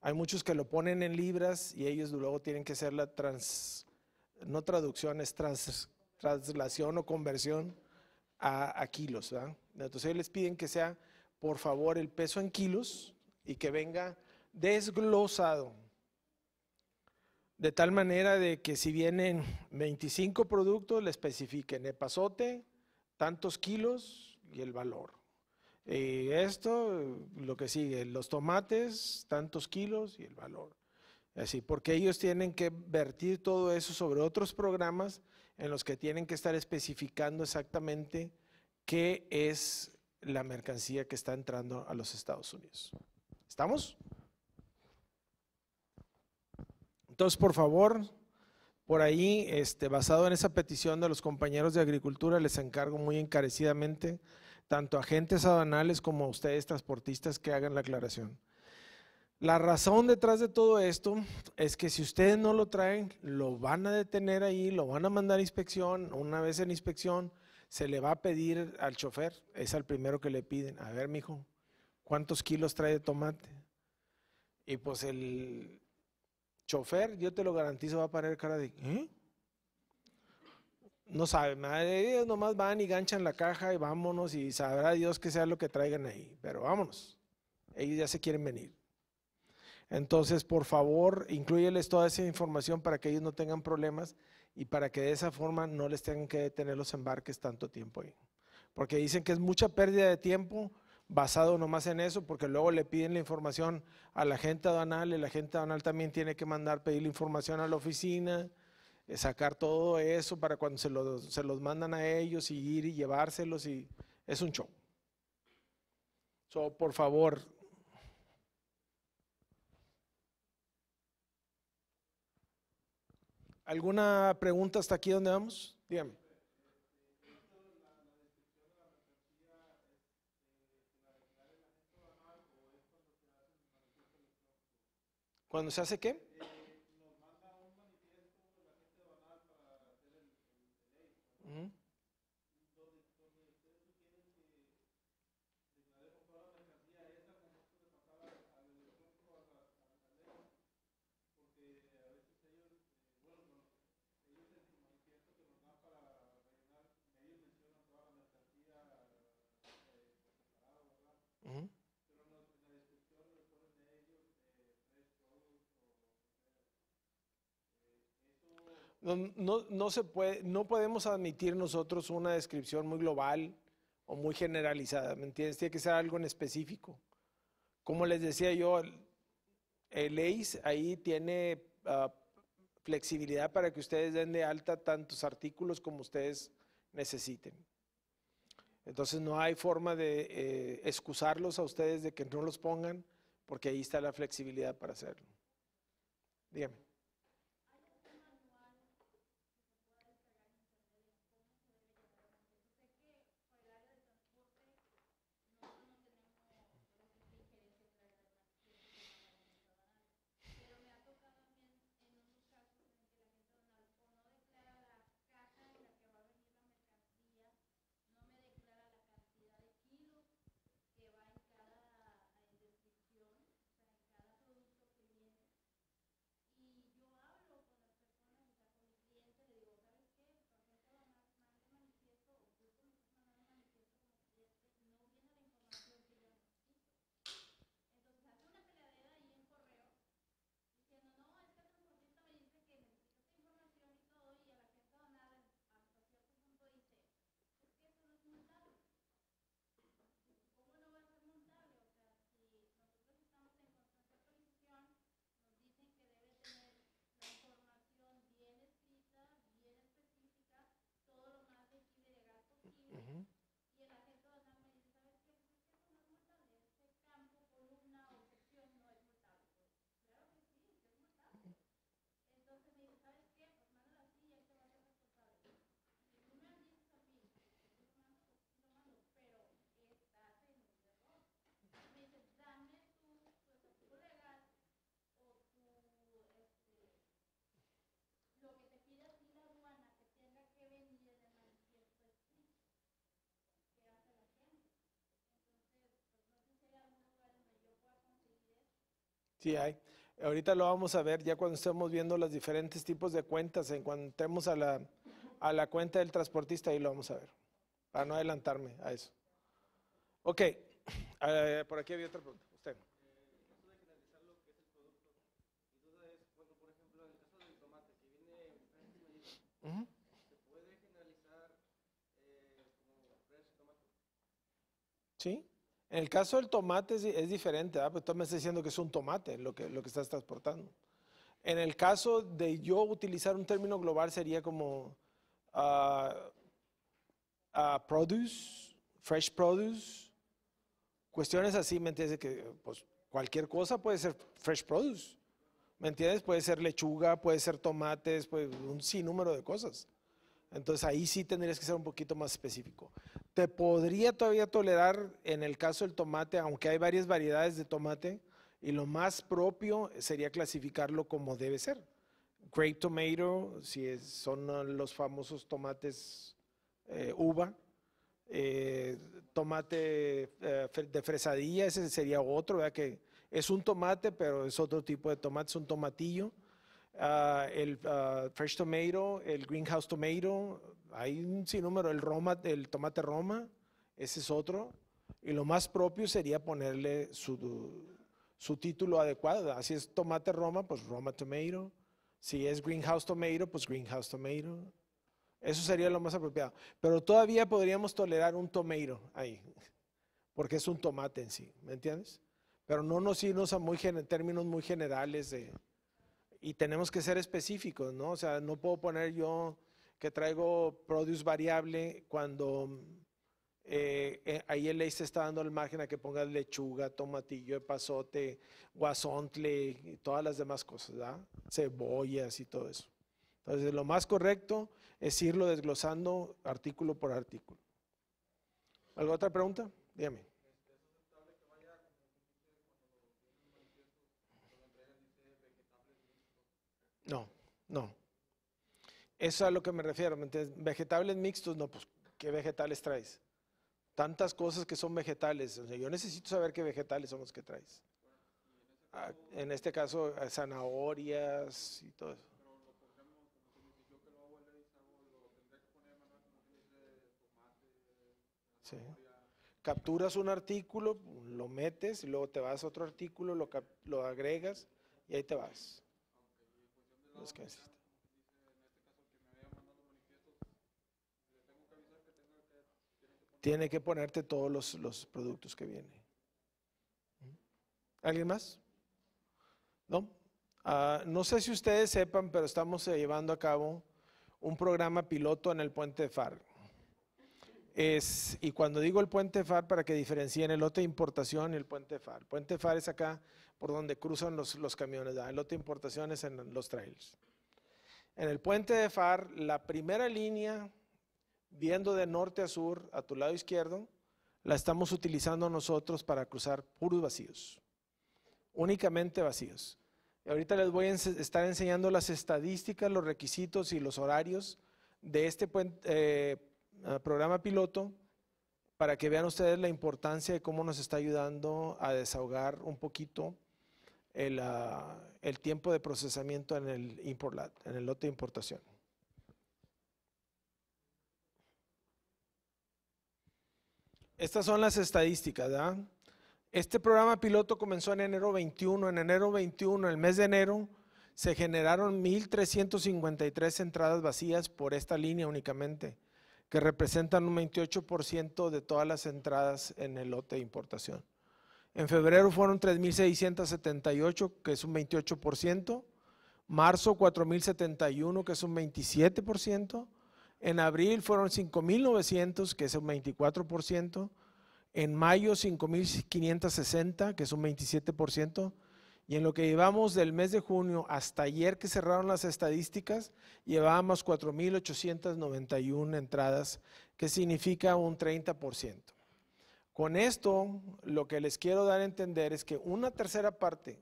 Hay muchos que lo ponen en libras y ellos luego tienen que hacer la trans, no traducción, es trans, traslación o conversión a, a kilos. Entonces ellos les piden que sea, por favor, el peso en kilos y que venga desglosado. De tal manera de que si vienen 25 productos, le especifiquen epazote, tantos kilos y el valor. Y eh, esto, lo que sigue, los tomates, tantos kilos y el valor. Así, porque ellos tienen que vertir todo eso sobre otros programas en los que tienen que estar especificando exactamente qué es la mercancía que está entrando a los Estados Unidos. ¿Estamos? Entonces, por favor, por ahí, este, basado en esa petición de los compañeros de agricultura, les encargo muy encarecidamente, tanto agentes aduanales como a ustedes transportistas, que hagan la aclaración. La razón detrás de todo esto es que si ustedes no lo traen, lo van a detener ahí, lo van a mandar a inspección. Una vez en inspección, se le va a pedir al chofer, es al primero que le piden, a ver, mijo, ¿Cuántos kilos trae de tomate? Y pues el chofer, yo te lo garantizo, va a parar cara de, ¿eh? No sabe, de ellos nomás van y ganchan la caja y vámonos y sabrá Dios que sea lo que traigan ahí, pero vámonos. Ellos ya se quieren venir. Entonces, por favor, incluyeles toda esa información para que ellos no tengan problemas y para que de esa forma no les tengan que detener los embarques tanto tiempo ahí. Porque dicen que es mucha pérdida de tiempo basado nomás en eso, porque luego le piden la información a la gente aduanal y la gente aduanal también tiene que mandar pedir la información a la oficina, eh, sacar todo eso para cuando se los, se los mandan a ellos y ir y llevárselos y es un show. So, por favor, ¿Alguna pregunta hasta aquí donde vamos? Dígame. Cuando se hace qué? no, no, se puede, no podemos admitir nosotros una descripción muy global o muy generalizada, ¿me entiendes? Tiene que ser algo en específico. Como les decía yo, el ACE ahí tiene ah, flexibilidad para que ustedes den de alta tantos artículos como ustedes necesiten. Entonces no hay forma de eh, excusarlos a ustedes de que no los pongan, porque ahí está la flexibilidad para hacerlo. Dígame. Sí hay. Ahorita lo vamos a ver ya cuando estemos viendo los diferentes tipos de cuentas, en cuanto estemos a la, a la cuenta del transportista, ahí lo vamos a ver, para no adelantarme a eso. Ok, eh, por aquí había otra pregunta. Usted. En el caso del tomate es, diferente, ¿verdad? Pues tú me estás diciendo que es un tomate lo que, lo que estás transportando. En el caso de yo utilizar un término global sería como ah, ah, produce, fresh produce, cuestiones así, ¿me entiendes? Que pues, cualquier cosa puede ser fresh produce, ¿me entiendes? Puede ser lechuga, puede ser tomates, pues un sinnúmero de cosas. Entonces ahí sí tendrías que ser un poquito más específico. Se podría todavía tolerar en el caso del tomate, aunque hay varias variedades de tomate, y lo más propio sería clasificarlo como debe ser. Grape tomato, si son los famosos tomates eh, uva, eh, tomate eh, de fresadilla, ese sería otro, ¿verdad? que es un tomate, pero es otro tipo de tomate, es un tomatillo. Ah, el ah, Fresh Tomato, el Greenhouse Tomato, hay un sinnúmero, el, Roma, el tomate Roma, ese es otro. Y lo más propio sería ponerle su, su título adecuado. Así es tomate Roma, pues Roma Tomato. Si es Greenhouse Tomato, pues Greenhouse Tomato. Eso sería lo más apropiado. Pero todavía podríamos tolerar un tomato ahí, porque es un tomate en sí, ¿me entiendes? Pero no nos irnos a muy términos muy generales de, y tenemos que ser específicos, ¿no? O sea, no puedo poner yo que traigo produce variable cuando eh, eh, ahí el ley se está dando el margen a que pongas lechuga, tomatillo, pasote, guasontle y todas las demás cosas, ¿verdad? Cebollas y todo eso. Entonces, lo más correcto es irlo desglosando artículo por artículo. ¿Alguna otra pregunta? Dígame. No, no. Eso es a lo que me refiero. Vegetales mixtos, no, pues, ¿qué vegetales traes? Tantas cosas que son vegetales. O sea, yo necesito saber qué vegetales son los que traes. Ah, en este caso, eh, zanahorias y todo eso. Capturas un artículo, lo metes y luego te vas a otro artículo, lo, lo agregas y ahí te vas que Tiene que ponerte todos los, los productos que vienen. ¿Mm? ¿Alguien más? ¿No? Ah, no sé si ustedes sepan, pero estamos eh, llevando a cabo un programa piloto en el puente Far. Es, y cuando digo el puente Far, para que diferencien el lote de importación y el puente Far. puente Far es acá por donde cruzan los, los camiones, el lote importaciones en los trailers. En el puente de Far, la primera línea, viendo de norte a sur, a tu lado izquierdo, la estamos utilizando nosotros para cruzar puros vacíos, únicamente vacíos. Y ahorita les voy a estar enseñando las estadísticas, los requisitos y los horarios de este eh, ah, programa piloto para que vean ustedes la importancia de cómo nos está ayudando a desahogar un poquito Ah, el, tiempo de procesamiento en el, en el lote de importación. Estas son las estadísticas, Este programa piloto comenzó en enero 21. En enero 21, el mes de enero, se generaron 1.353 entradas vacías por esta línea únicamente, que representan un 28% de todas las entradas en el lote de importación. En febrero fueron 3.678, que es un 28%. Marzo 4.071, que es un 27%. En abril fueron 5.900, que es un 24%. En mayo 5.560, que es un 27%. Y en lo que llevamos del mes de junio hasta ayer que cerraron las estadísticas, llevábamos 4.891 entradas, que significa un 30%. Con esto, lo que les quiero dar a entender es que una tercera parte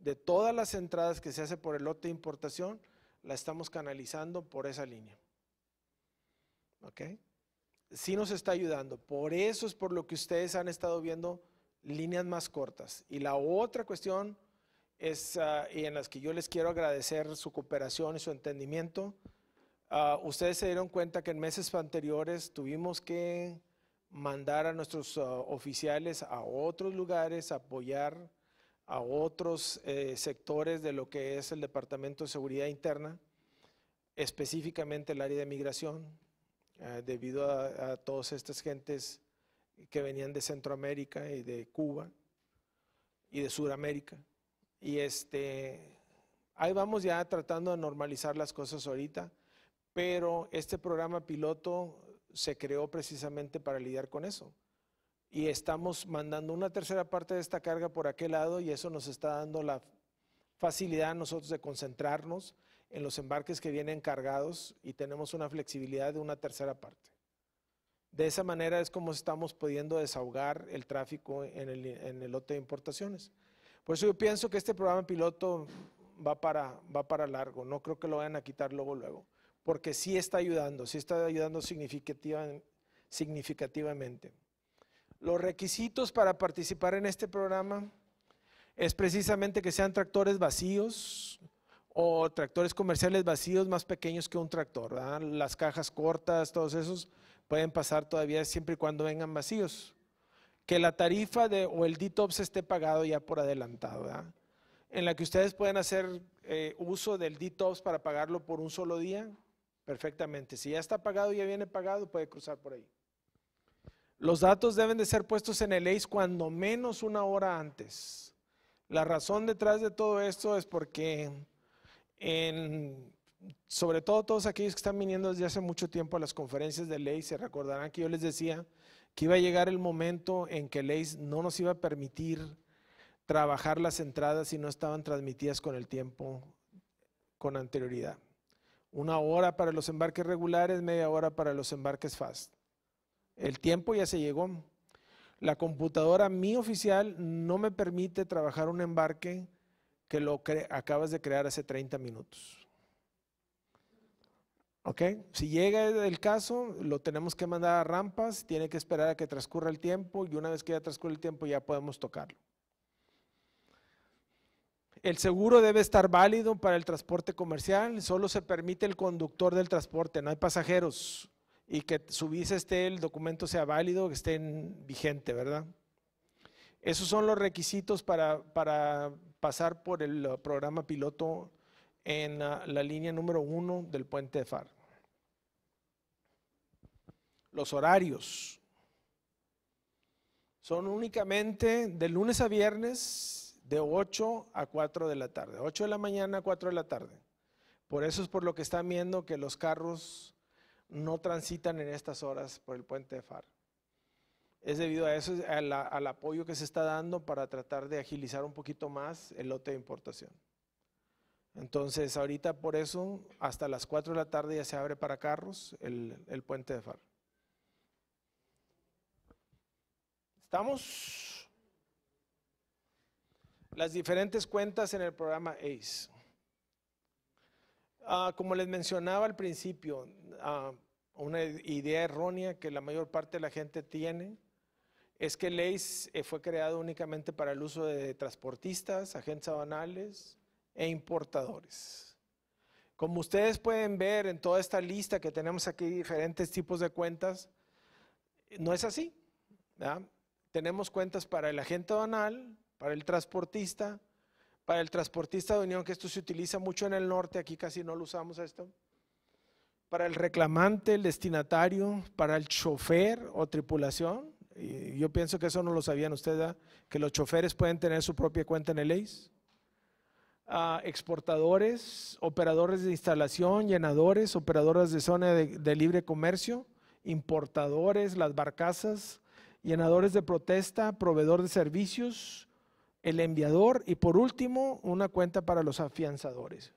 de todas las entradas que se hace por el lote de importación, la estamos canalizando por esa línea. ¿Ok? Sí nos está ayudando. Por eso es por lo que ustedes han estado viendo líneas más cortas. Y la otra cuestión es, ah, y en las que yo les quiero agradecer su cooperación y su entendimiento, ah, ustedes se dieron cuenta que en meses anteriores tuvimos que mandar a nuestros ah, oficiales a otros lugares, apoyar a otros eh, sectores de lo que es el Departamento de Seguridad Interna, específicamente el área de migración, eh, debido a, todas estas gentes que venían de Centroamérica y de Cuba y de Sudamérica. Y este, ahí vamos ya tratando de normalizar las cosas ahorita, pero este programa piloto se creó precisamente para lidiar con eso. Y estamos mandando una tercera parte de esta carga por aquel lado y eso nos está dando la facilidad a nosotros de concentrarnos en los embarques que vienen cargados y tenemos una flexibilidad de una tercera parte. De esa manera es como estamos pudiendo desahogar el tráfico en el, en lote de importaciones. Por eso yo pienso que este programa piloto va para, va para largo, no creo que lo vayan a quitar luego luego porque sí está ayudando, sí está ayudando significativamente. Los requisitos para participar en este programa es precisamente que sean tractores vacíos o tractores comerciales vacíos más pequeños que un tractor. Las cajas cortas, todos esos pueden pasar todavía siempre y cuando vengan vacíos. Que la tarifa de, o el DITOPS esté pagado ya por adelantado, en la que ustedes pueden hacer eh, uso del DITOPS para pagarlo por un solo día perfectamente. Si ya está pagado, ya viene pagado, puede cruzar por ahí. Los datos deben de ser puestos en el EIS cuando menos una hora antes. La razón detrás de todo esto es porque sobre todo todos aquellos que están viniendo desde hace mucho tiempo a las conferencias de ley, se recordarán que yo les decía que iba a llegar el momento en que ley no nos iba a permitir trabajar las entradas si no estaban transmitidas con el tiempo, con anterioridad. Una hora para los embarques regulares, media hora para los embarques fast. El tiempo ya se llegó. La computadora mi oficial no me permite trabajar un embarque que lo acabas de crear hace 30 minutos. ¿Ok? Si llega el caso, lo tenemos que mandar a rampas, tiene que esperar a que transcurra el tiempo y una vez que ya transcurre el tiempo ya podemos tocarlo. El seguro debe estar válido para el transporte comercial, solo se permite el conductor del transporte, no hay pasajeros. Y que su visa esté, el documento sea válido, que esté vigente, ¿verdad? Esos son los requisitos para, pasar por el uh, programa piloto en uh, la, línea número uno del puente de FAR. Los horarios son únicamente de lunes a viernes de 8 a 4 de la tarde, 8 de la mañana a 4 de la tarde. Por eso es por lo que están viendo que los carros no transitan en estas horas por el puente de Far. Es debido a eso, al apoyo que se está dando para tratar de agilizar un poquito más el lote de importación. Entonces, ahorita por eso, hasta las 4 de la tarde ya se abre para carros el, el puente de Far. ¿Estamos? las diferentes cuentas en el programa ACE. Ah, como les mencionaba al principio, ah, una idea errónea que la mayor parte de la gente tiene es que el ACE eh, fue creado únicamente para el uso de transportistas, agentes aduanales e importadores. Como ustedes pueden ver en toda esta lista que tenemos aquí, diferentes tipos de cuentas, no es así. Tenemos cuentas para el agente aduanal, para el transportista, para el transportista de unión, que esto se utiliza mucho en el norte, aquí casi no lo usamos esto, para el reclamante, el destinatario, para el chofer o tripulación. yo pienso que eso no lo sabían ustedes, que los choferes pueden tener su propia cuenta en el EIS. Ah, exportadores, operadores de instalación, llenadores, operadoras de zona de, de libre comercio, importadores, las barcazas, llenadores de protesta, proveedor de servicios, el enviador y por último una cuenta para los afianzadores,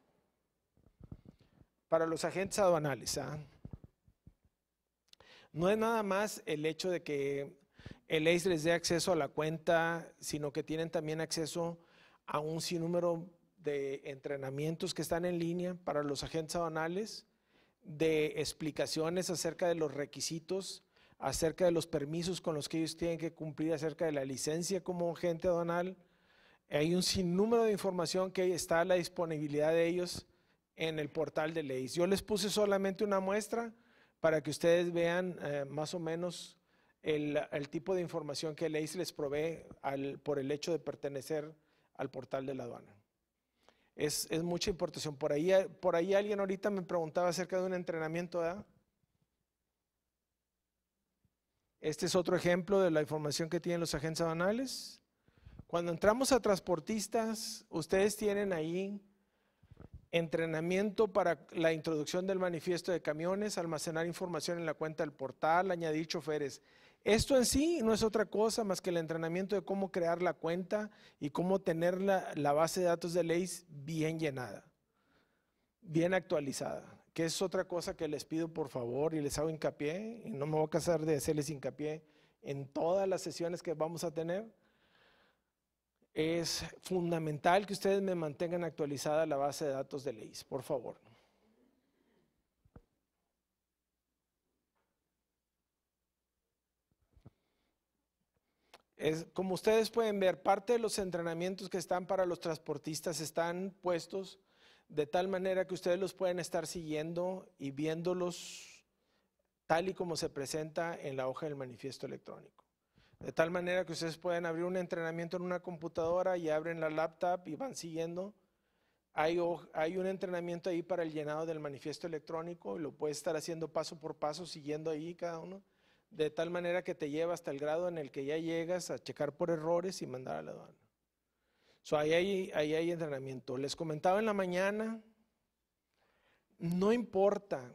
para los agentes aduanales. ¿ah? No es nada más el hecho de que el ACE les dé acceso a la cuenta, sino que tienen también acceso a un sinnúmero de entrenamientos que están en línea para los agentes aduanales, de explicaciones acerca de los requisitos, acerca de los permisos con los que ellos tienen que cumplir, acerca de la licencia como agente aduanal, hay un sinnúmero de información que está a la disponibilidad de ellos en el portal de leyes. Yo les puse solamente una muestra para que ustedes vean eh, más o menos el, tipo de información que leyes les provee por el hecho de pertenecer al portal de la aduana. Es, mucha importación. Por ahí, por ahí alguien ahorita me preguntaba acerca de un entrenamiento, Este es otro ejemplo de la información que tienen los agentes aduanales. Cuando entramos a transportistas, ustedes tienen ahí entrenamiento para la introducción del manifiesto de camiones, almacenar información en la cuenta del portal, añadir choferes. Esto en sí no es otra cosa más que el entrenamiento de cómo crear la cuenta y cómo tener la, base de datos de leyes bien llenada, bien actualizada, que es otra cosa que les pido por favor y les hago hincapié, y no me voy a cansar de hacerles hincapié en todas las sesiones que vamos a tener es fundamental que ustedes me mantengan actualizada la base de datos de leyes, por favor. como ustedes pueden ver, parte de los entrenamientos que están para los transportistas están puestos de tal manera que ustedes los pueden estar siguiendo y viéndolos tal y como se presenta en la hoja del manifiesto electrónico. De tal manera que ustedes pueden abrir un entrenamiento en una computadora y abren la laptop y van siguiendo. Hay, un entrenamiento ahí para el llenado del manifiesto electrónico y lo puedes estar haciendo paso por paso, siguiendo ahí cada uno, de tal manera que te lleva hasta el grado en el que ya llegas a checar por errores y mandar a la aduana. So, ahí, hay, ahí hay entrenamiento. Les comentaba en la mañana, no importa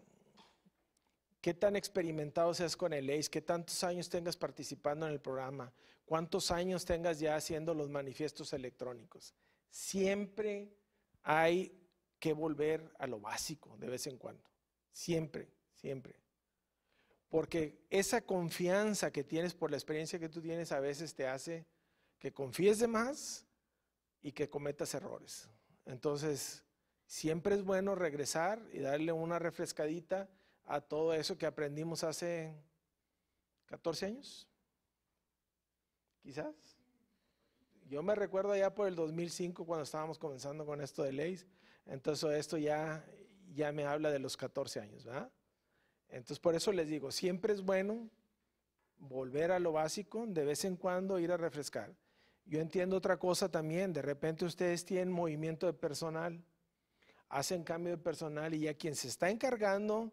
qué tan experimentado seas con el ACE, qué tantos años tengas participando en el programa, cuántos años tengas ya haciendo los manifiestos electrónicos. Siempre hay que volver a lo básico de vez en cuando. Siempre, siempre. Porque esa confianza que tienes por la experiencia que tú tienes a veces te hace que confíes de más y que cometas errores. Entonces, siempre es bueno regresar y darle una refrescadita a todo eso que aprendimos hace 14 años, quizás. Yo me recuerdo ya por el 2005 cuando estábamos comenzando con esto de leyes, entonces esto ya, ya me habla de los 14 años, ¿verdad? Entonces por eso les digo, siempre es bueno volver a lo básico, de vez en cuando ir a refrescar. Yo entiendo otra cosa también, de repente ustedes tienen movimiento de personal, hacen cambio de personal y ya quien se está encargando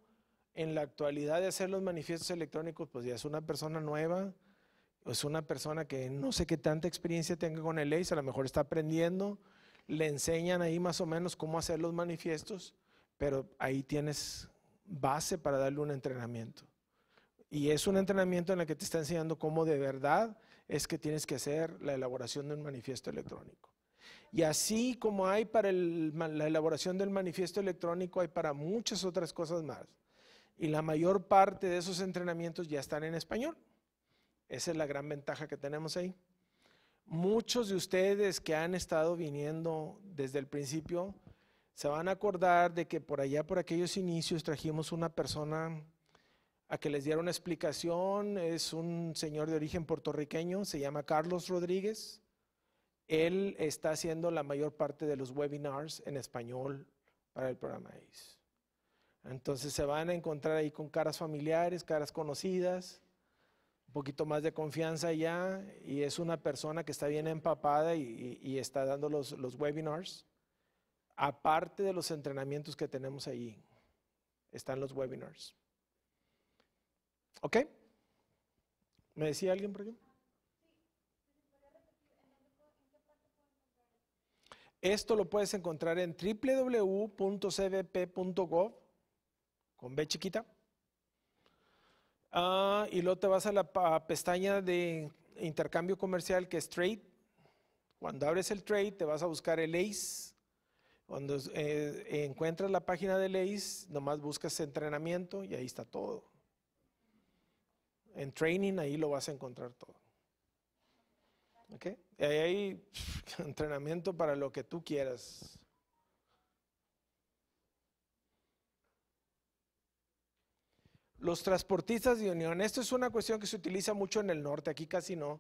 en la actualidad de hacer los manifiestos electrónicos, pues ya es una persona nueva, es una persona que no sé qué tanta experiencia tenga con el ACE, a lo mejor está aprendiendo, le enseñan ahí más o menos cómo hacer los manifiestos, pero ahí tienes base para darle un entrenamiento. Y es un entrenamiento en el que te está enseñando cómo de verdad es que tienes que hacer la elaboración de un manifiesto electrónico. Y así como hay para la elaboración del manifiesto electrónico, hay para muchas otras cosas más y la mayor parte de esos entrenamientos ya están en español. Esa es la gran ventaja que tenemos ahí. Muchos de ustedes que han estado viniendo desde el principio se van a acordar de que por allá, por aquellos inicios, trajimos una persona a que les diera una explicación. Es un señor de origen puertorriqueño, se llama Carlos Rodríguez. Él está haciendo la mayor parte de los webinars en español para el programa ACE. Entonces se van a encontrar ahí con caras familiares, caras conocidas, un poquito más de confianza ya, y es una persona que está bien empapada y, está dando los, webinars, aparte de los entrenamientos que tenemos ahí, están los webinars. ¿Ok? ¿Me decía alguien por aquí? Esto lo puedes encontrar en www.cbp.gov con B chiquita. Ah, y luego te vas a la pestaña de intercambio comercial que es Trade. Cuando abres el Trade te vas a buscar el ACE. Cuando eh, encuentras la página del ACE, nomás buscas entrenamiento y ahí está todo. En Training ahí lo vas a encontrar todo. ¿Ok? ahí hay (laughs) entrenamiento para lo que tú quieras. los transportistas de unión. Esto es una cuestión que se utiliza mucho en el norte, aquí casi no,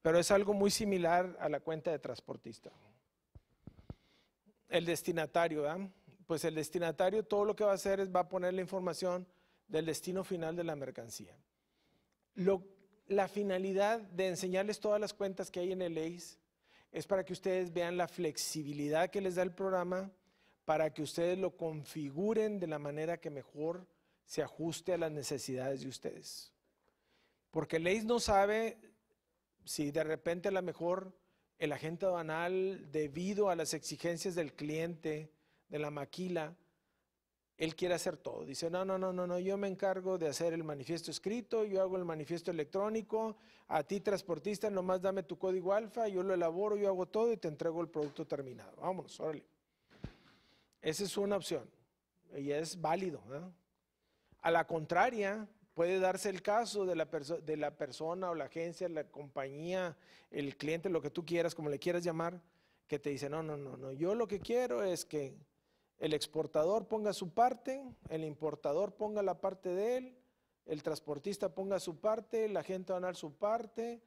pero es algo muy similar a la cuenta de transportista. El destinatario, pues el destinatario todo lo que va a hacer es va a poner la información del destino final de la mercancía. la finalidad de enseñarles todas las cuentas que hay en el EIS es para que ustedes vean la flexibilidad que les da el programa, para que ustedes lo configuren de la manera que mejor se ajuste a las necesidades de ustedes. Porque Leis no sabe si de repente a lo mejor el agente aduanal, debido a las exigencias del cliente, de la maquila, él quiere hacer todo. Dice, no, no, no, no, no, yo me encargo de hacer el manifiesto escrito, yo hago el manifiesto electrónico, a ti transportista, nomás dame tu código alfa, yo lo elaboro, yo hago todo y te entrego el producto terminado. Vámonos, órale. Esa es una opción y es válido. ¿no? A la contraria, puede darse el caso de la, de la persona o la agencia, la compañía, el cliente, lo que tú quieras, como le quieras llamar, que te dice, no, no, no, no, yo lo que quiero es que el exportador ponga su parte, el importador ponga la parte de él, el transportista ponga su parte, la gente va a dar su parte,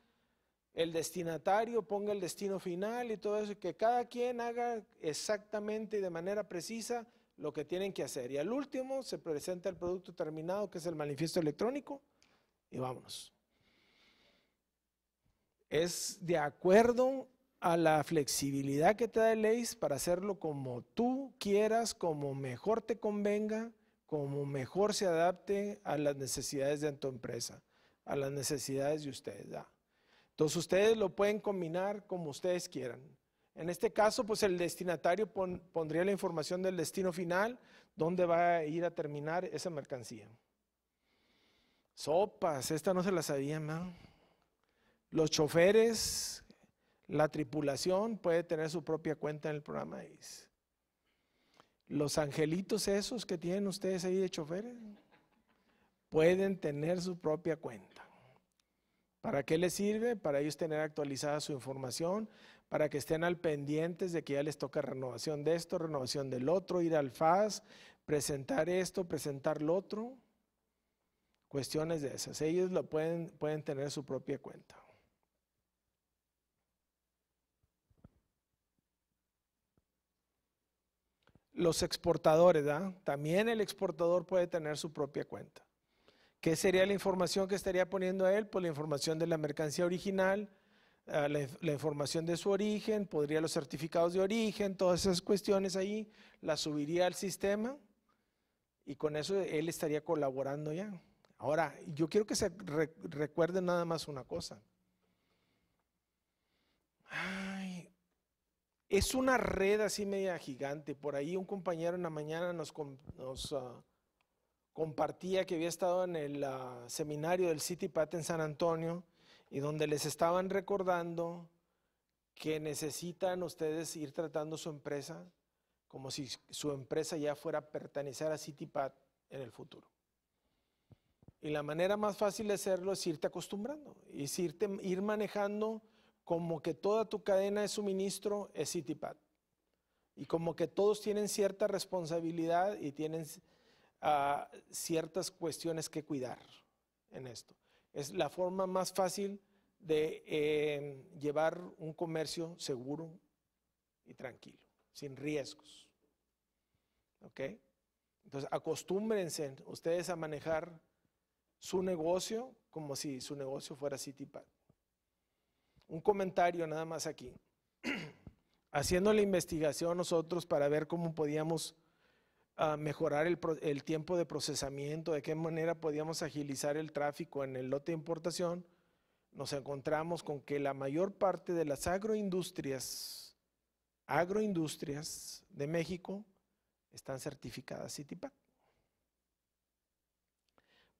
el destinatario ponga el destino final y todo eso, que cada quien haga exactamente y de manera precisa lo que tienen que hacer. Y al último se presenta el producto terminado, que es el manifiesto electrónico, y vámonos. Es de acuerdo a la flexibilidad que te da el para hacerlo como tú quieras, como mejor te convenga, como mejor se adapte a las necesidades de tu empresa, a las necesidades de ustedes. Entonces ustedes lo pueden combinar como ustedes quieran. En este caso, pues el destinatario pondría la información del destino final, dónde va a ir a terminar esa mercancía. Sopas, esta no se la sabía, ¿no? Los choferes, la tripulación puede tener su propia cuenta en el programa. Los angelitos esos que tienen ustedes ahí de choferes pueden tener su propia cuenta. ¿Para qué les sirve? Para ellos tener actualizada su información, para que estén al pendientes de que ya les toca renovación de esto, renovación del otro, ir al FAS, presentar esto, presentar lo otro. Cuestiones de esas. Ellos lo pueden, pueden tener su propia cuenta. Los exportadores, ¿da? También el exportador puede tener su propia cuenta. ¿Qué sería la información que estaría poniendo a él? Pues la información de la mercancía original, eh, la, información de su origen, podría los certificados de origen, todas esas cuestiones ahí, la subiría al sistema y con eso él estaría colaborando ya. Ahora, yo quiero que se recuerde nada más una cosa. es una red así media gigante. Por ahí un compañero en la mañana nos, ah, compartía que había estado en el ah, seminario del City Pat en San Antonio y donde les estaban recordando que necesitan ustedes ir tratando su empresa como si su empresa ya fuera a pertenecer a CityPad en el futuro. Y la manera más fácil de hacerlo es irte acostumbrando, es irte, ir manejando como que toda tu cadena de suministro es CityPad. Y como que todos tienen cierta responsabilidad y tienen ah, ciertas cuestiones que cuidar en esto. Es la forma más fácil de eh, llevar un comercio seguro y tranquilo, sin riesgos. ¿Ok? Entonces, acostúmbrense ustedes a manejar su negocio como si su negocio fuera Citipad. Un comentario nada más aquí. (clears throat) Haciendo la investigación nosotros para ver cómo podíamos mejorar el, el, tiempo de procesamiento, de qué manera podíamos agilizar el tráfico en el lote de importación, nos encontramos con que la mayor parte de las agroindustrias, agroindustrias de México están certificadas CITIPAC.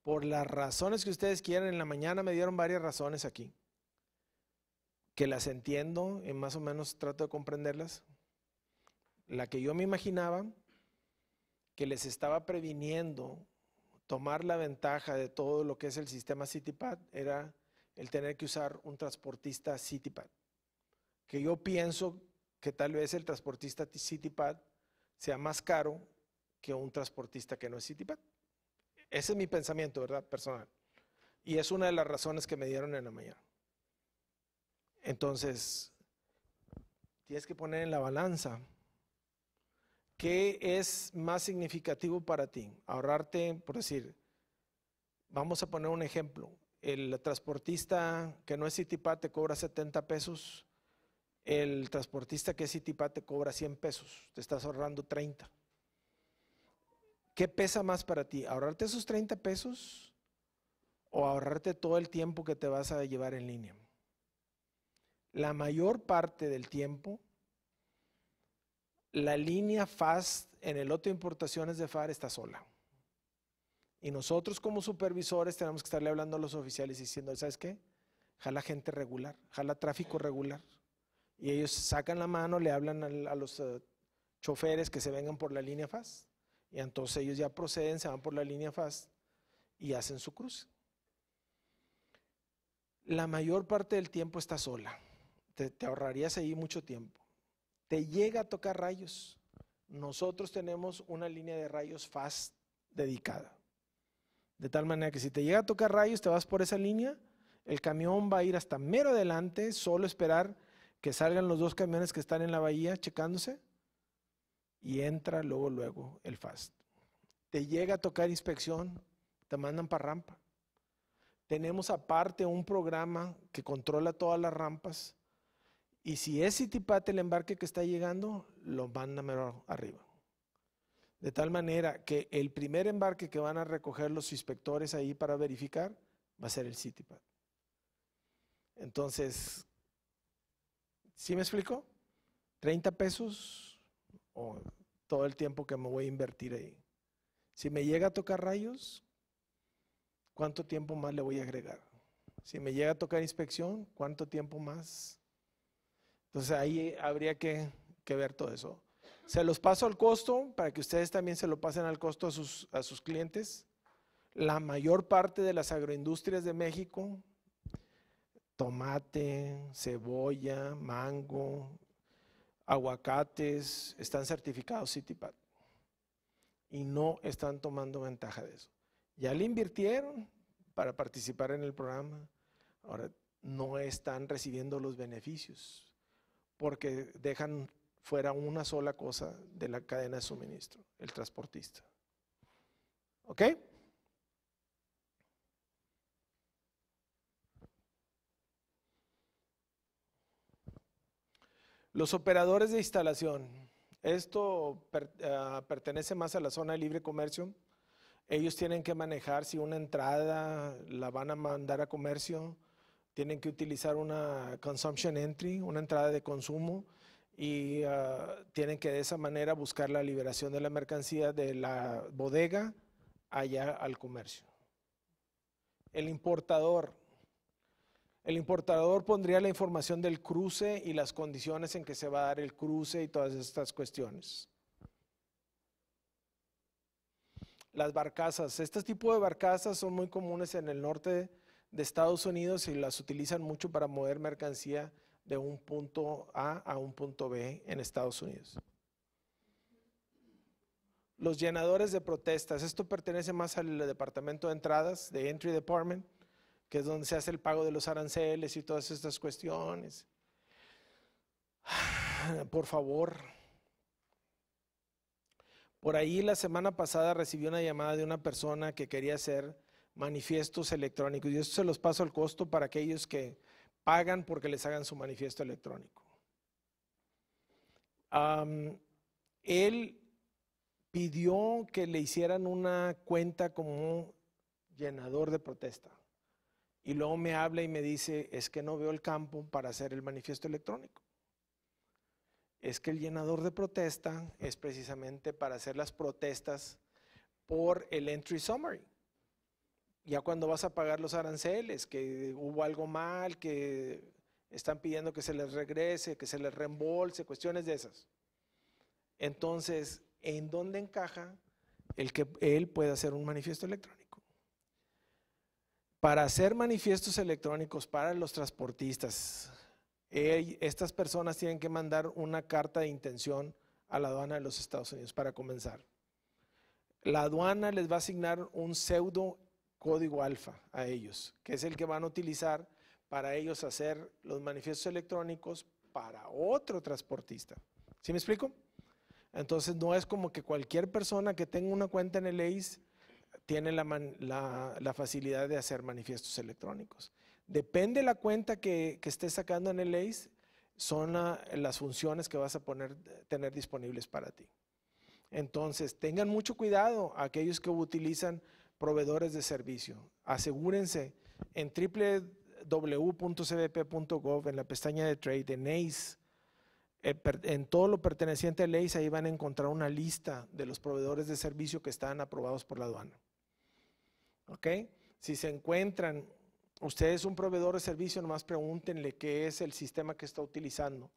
Por las razones que ustedes quieran, en la mañana me dieron varias razones aquí, que las entiendo, en más o menos trato de comprenderlas. La que yo me imaginaba que les estaba previniendo tomar la ventaja de todo lo que es el sistema CityPad era el tener que usar un transportista CityPad. Que yo pienso que tal vez el transportista CityPad sea más caro que un transportista que no es CityPad. Ese es mi pensamiento, ¿verdad? Personal. Y es una de las razones que me dieron en la mañana. Entonces, tienes que poner en la balanza ¿Qué es más significativo para ti? Ahorrarte, por decir, vamos a poner un ejemplo. El transportista que no es Citipá te cobra 70 pesos. El transportista que es Citipá te cobra 100 pesos. Te estás ahorrando 30. ¿Qué pesa más para ti? ¿Ahorrarte esos 30 pesos o ahorrarte todo el tiempo que te vas a llevar en línea? La mayor parte del tiempo la línea FAST en el lote de importaciones de FAR está sola. Y nosotros como supervisores tenemos que estarle hablando a los oficiales diciendo, ¿sabes qué? Jala gente regular, jala tráfico regular. Y ellos sacan la mano, le hablan a, los eh, choferes que se vengan por la línea FAST. Y entonces ellos ya proceden, se van por la línea FAST y hacen su cruce. La mayor parte del tiempo está sola. Te, te ahorrarías ahí mucho tiempo te llega a tocar rayos. Nosotros tenemos una línea de rayos fast dedicada. De tal manera que si te llega a tocar rayos, te vas por esa línea, el camión va a ir hasta mero adelante, solo esperar que salgan los dos camiones que están en la bahía checándose y entra luego, luego el fast. Te llega a tocar inspección, te mandan para rampa. Tenemos aparte un programa que controla todas las rampas y si es citypat el embarque que está llegando, lo van a meter arriba. De tal manera que el primer embarque que van a recoger los inspectores ahí para verificar va a ser el Citipad. Entonces, ¿sí me explico? 30 pesos o todo el tiempo que me voy a invertir ahí. Si me llega a tocar rayos, ¿cuánto tiempo más le voy a agregar? Si me llega a tocar inspección, ¿cuánto tiempo más entonces ahí habría que, ver todo eso. Se los paso al costo para que ustedes también se lo pasen al costo a sus, a sus clientes. La mayor parte de las agroindustrias de México, tomate, cebolla, mango, aguacates, están certificados CITIPAT y no están tomando ventaja de eso. Ya le invirtieron para participar en el programa, ahora no están recibiendo los beneficios porque dejan fuera una sola cosa de la cadena de suministro, el transportista. ¿Ok? Los operadores de instalación. Esto ah, pertenece más a la zona de libre comercio. Ellos tienen que manejar si una entrada la van a mandar a comercio, tienen que utilizar una consumption entry, una entrada de consumo, y ah, tienen que de esa manera buscar la liberación de la mercancía de la bodega allá al comercio. El importador. El importador pondría la información del cruce y las condiciones en que se va a dar el cruce y todas estas cuestiones. Las barcazas. Este tipo de barcazas son muy comunes en el norte de Estados Unidos y las utilizan mucho para mover mercancía de un punto A a un punto B en Estados Unidos. Los llenadores de protestas, esto pertenece más al departamento de entradas, de Entry Department, que es donde se hace el pago de los aranceles y todas estas cuestiones. (sighs) Por favor. Por ahí la semana pasada recibí una llamada de una persona que quería hacer manifiestos electrónicos. Y esto se los paso al costo para aquellos que pagan porque les hagan su manifiesto electrónico. él pidió que le hicieran una cuenta como llenador de protesta. Y luego me habla y me dice, es que no veo el campo para hacer el manifiesto electrónico. Es que el llenador de protesta es precisamente para hacer las protestas por el entry summary ya cuando vas a pagar los aranceles, que hubo algo mal, que están pidiendo que se les regrese, que se les reembolse, cuestiones de esas. Entonces, ¿en dónde encaja el que él pueda hacer un manifiesto electrónico? Para hacer manifiestos electrónicos para los transportistas, estas personas tienen que mandar una carta de intención a la aduana de los Estados Unidos para comenzar. La aduana les va a asignar un pseudo código alfa a ellos, que es el que van a utilizar para ellos hacer los manifiestos electrónicos para otro transportista. ¿Sí me explico? Entonces no es como que cualquier persona que tenga una cuenta en el EIS tiene la, facilidad de hacer manifiestos electrónicos. Depende la cuenta que, esté estés sacando en el EIS, son las funciones que vas a poner, tener disponibles para ti. Entonces, tengan mucho cuidado aquellos que utilizan proveedores de servicio. Asegúrense en www.cbp.gov, en la pestaña de Trade, en ACE, eh, en todo lo perteneciente a ACE, ahí van a encontrar una lista de los proveedores de servicio que están aprobados por la aduana. ¿Ok? Si se encuentran ustedes un proveedor de servicio, nomás pregúntenle qué es el sistema que está utilizando.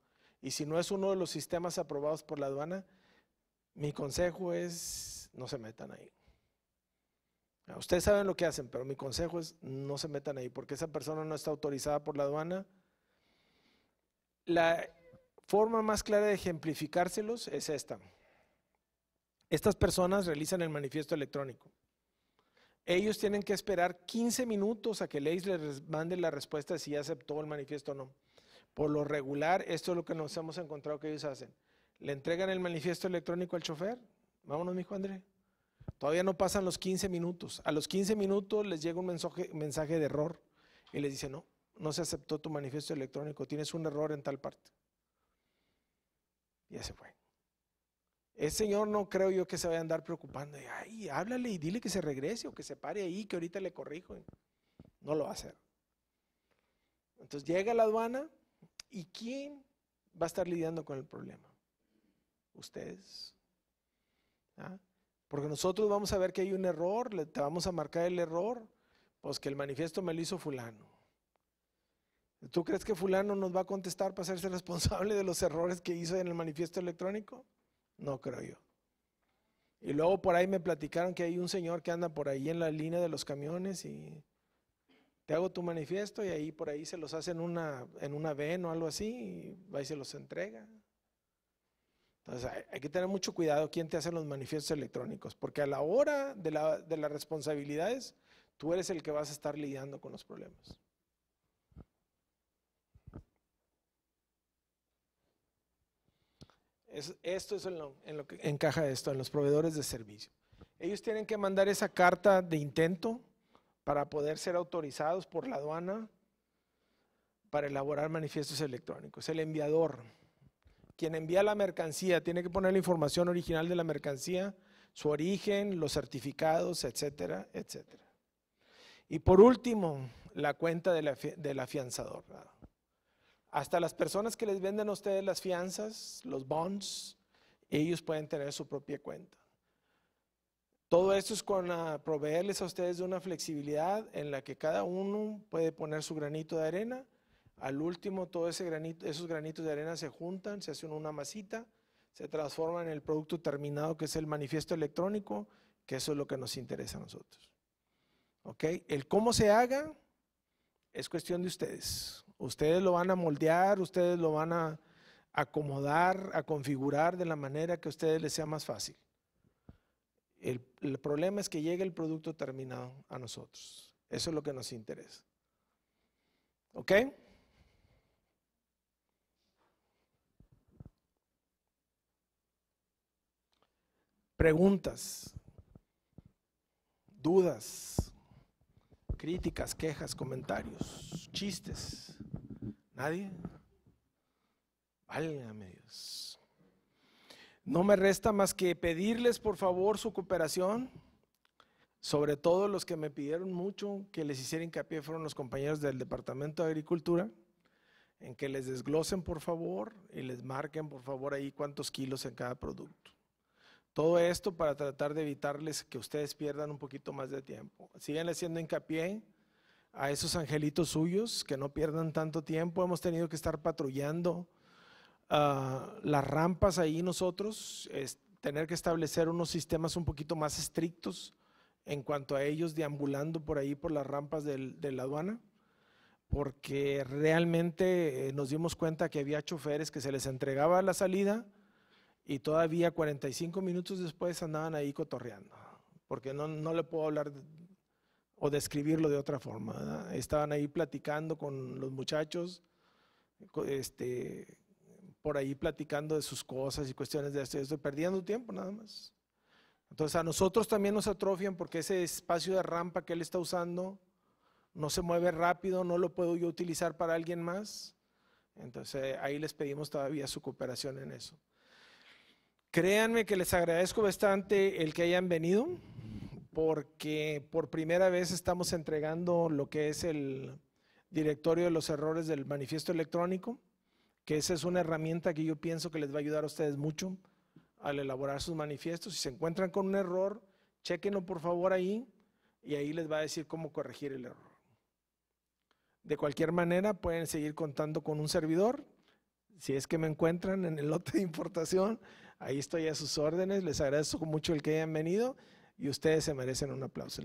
Y si no es uno de los sistemas aprobados por la aduana, mi consejo es no se metan ahí. Ah, ustedes saben lo que hacen, pero mi consejo es no se metan ahí porque esa persona no está autorizada por la aduana. La forma más clara de ejemplificárselos es esta. Estas personas realizan el manifiesto electrónico. Ellos tienen que esperar 15 minutos a que Leis les mande la respuesta de si aceptó el manifiesto o no. Por lo regular, esto es lo que nos hemos encontrado que ellos hacen. Le entregan el manifiesto electrónico al chofer. Vámonos, mi hijo André. Todavía no pasan los 15 minutos. A los 15 minutos les llega un mensaje, de error y les dice, no, no se aceptó tu manifiesto electrónico, tienes un error en tal parte. Ya se fue. Ese señor no creo yo que se vaya a andar preocupando. y Ay, háblale y dile que se regrese o que se pare ahí, que ahorita le corrijo. No lo va a hacer. Entonces llega la aduana y ¿quién va a estar lidiando con el problema? Ustedes. ¿Ah? Porque nosotros vamos a ver que hay un error, te vamos a marcar el error, pues que el manifiesto me lo hizo fulano. ¿Tú crees que fulano nos va a contestar para hacerse (laughs) responsable de los errores que hizo en el manifiesto electrónico? No creo yo. Y luego por ahí me platicaron que hay un señor que anda por ahí en la línea de los camiones y te hago tu manifiesto y ahí por ahí se los hacen una, en una VEN o algo así y ahí se los entrega. Entonces hay, que tener mucho cuidado quién te hace los manifiestos electrónicos, porque a la hora de, las responsabilidades, tú eres el que vas a estar lidiando con los problemas. esto es en lo, que encaja esto, en los proveedores de servicio. Ellos tienen que mandar esa carta de intento para poder ser autorizados por la aduana para elaborar manifiestos electrónicos. El enviador, quien envía la mercancía tiene que poner la información original de la mercancía, su origen, los certificados, etcétera, etcétera. Y por último, la cuenta del, afianzador. Hasta las personas que les venden a ustedes las fianzas, los bonds, ellos pueden tener su propia cuenta. Todo esto es con proveerles a ustedes de una flexibilidad en la que cada uno puede poner su granito de arena al último, todos esos granitos de arena se juntan, se hacen una masita, se transforma en el producto terminado que es el manifiesto electrónico, que eso es lo que nos interesa a nosotros. ¿Ok? El cómo se haga es cuestión de ustedes. Ustedes lo van a moldear, ustedes lo van a acomodar, a configurar de la manera que a ustedes les sea más fácil. el, problema es que llegue el producto terminado a nosotros. Eso es lo que nos interesa. ¿Ok? preguntas, dudas, críticas, quejas, comentarios, chistes. ¿Nadie? Válgame Dios. No me resta más que pedirles por favor su cooperación, sobre todo los que me pidieron mucho que les hiciera hincapié fueron los compañeros del Departamento de Agricultura, en que les desglosen por favor y les marquen por favor ahí cuántos kilos en cada producto. Todo esto para tratar de evitarles que ustedes pierdan un poquito más de tiempo. Siguen haciendo hincapié a esos angelitos suyos, que no pierdan tanto tiempo. Hemos tenido que estar patrullando ah, las rampas ahí nosotros, tener que establecer unos sistemas un poquito más estrictos en cuanto a ellos deambulando por ahí por las rampas de la aduana, porque realmente eh, nos dimos cuenta que había choferes que se les entregaba la salida y todavía 45 minutos después andaban ahí cotorreando, porque no, no le puedo hablar o describirlo de otra forma. Estaban ahí platicando con los muchachos, este, por ahí platicando de sus cosas y cuestiones de esto y esto, perdiendo tiempo nada más. Entonces a nosotros también nos atrofian porque ese espacio de rampa que él está usando no se mueve rápido, no lo puedo yo utilizar para alguien más. Entonces ahí les pedimos todavía su cooperación en eso. Créanme que les agradezco bastante el que hayan venido, porque por primera vez estamos entregando lo que es el directorio de los errores del manifiesto electrónico, que esa es una herramienta que yo pienso que les va a ayudar a ustedes mucho al elaborar sus manifiestos. Si se encuentran con un error, chequenlo por favor ahí y ahí les va a decir cómo corregir el error. De cualquier manera, pueden seguir contando con un servidor, si es que me encuentran en el lote de importación Ahí estoy a sus órdenes. Les agradezco mucho el que hayan venido y ustedes se merecen un aplauso.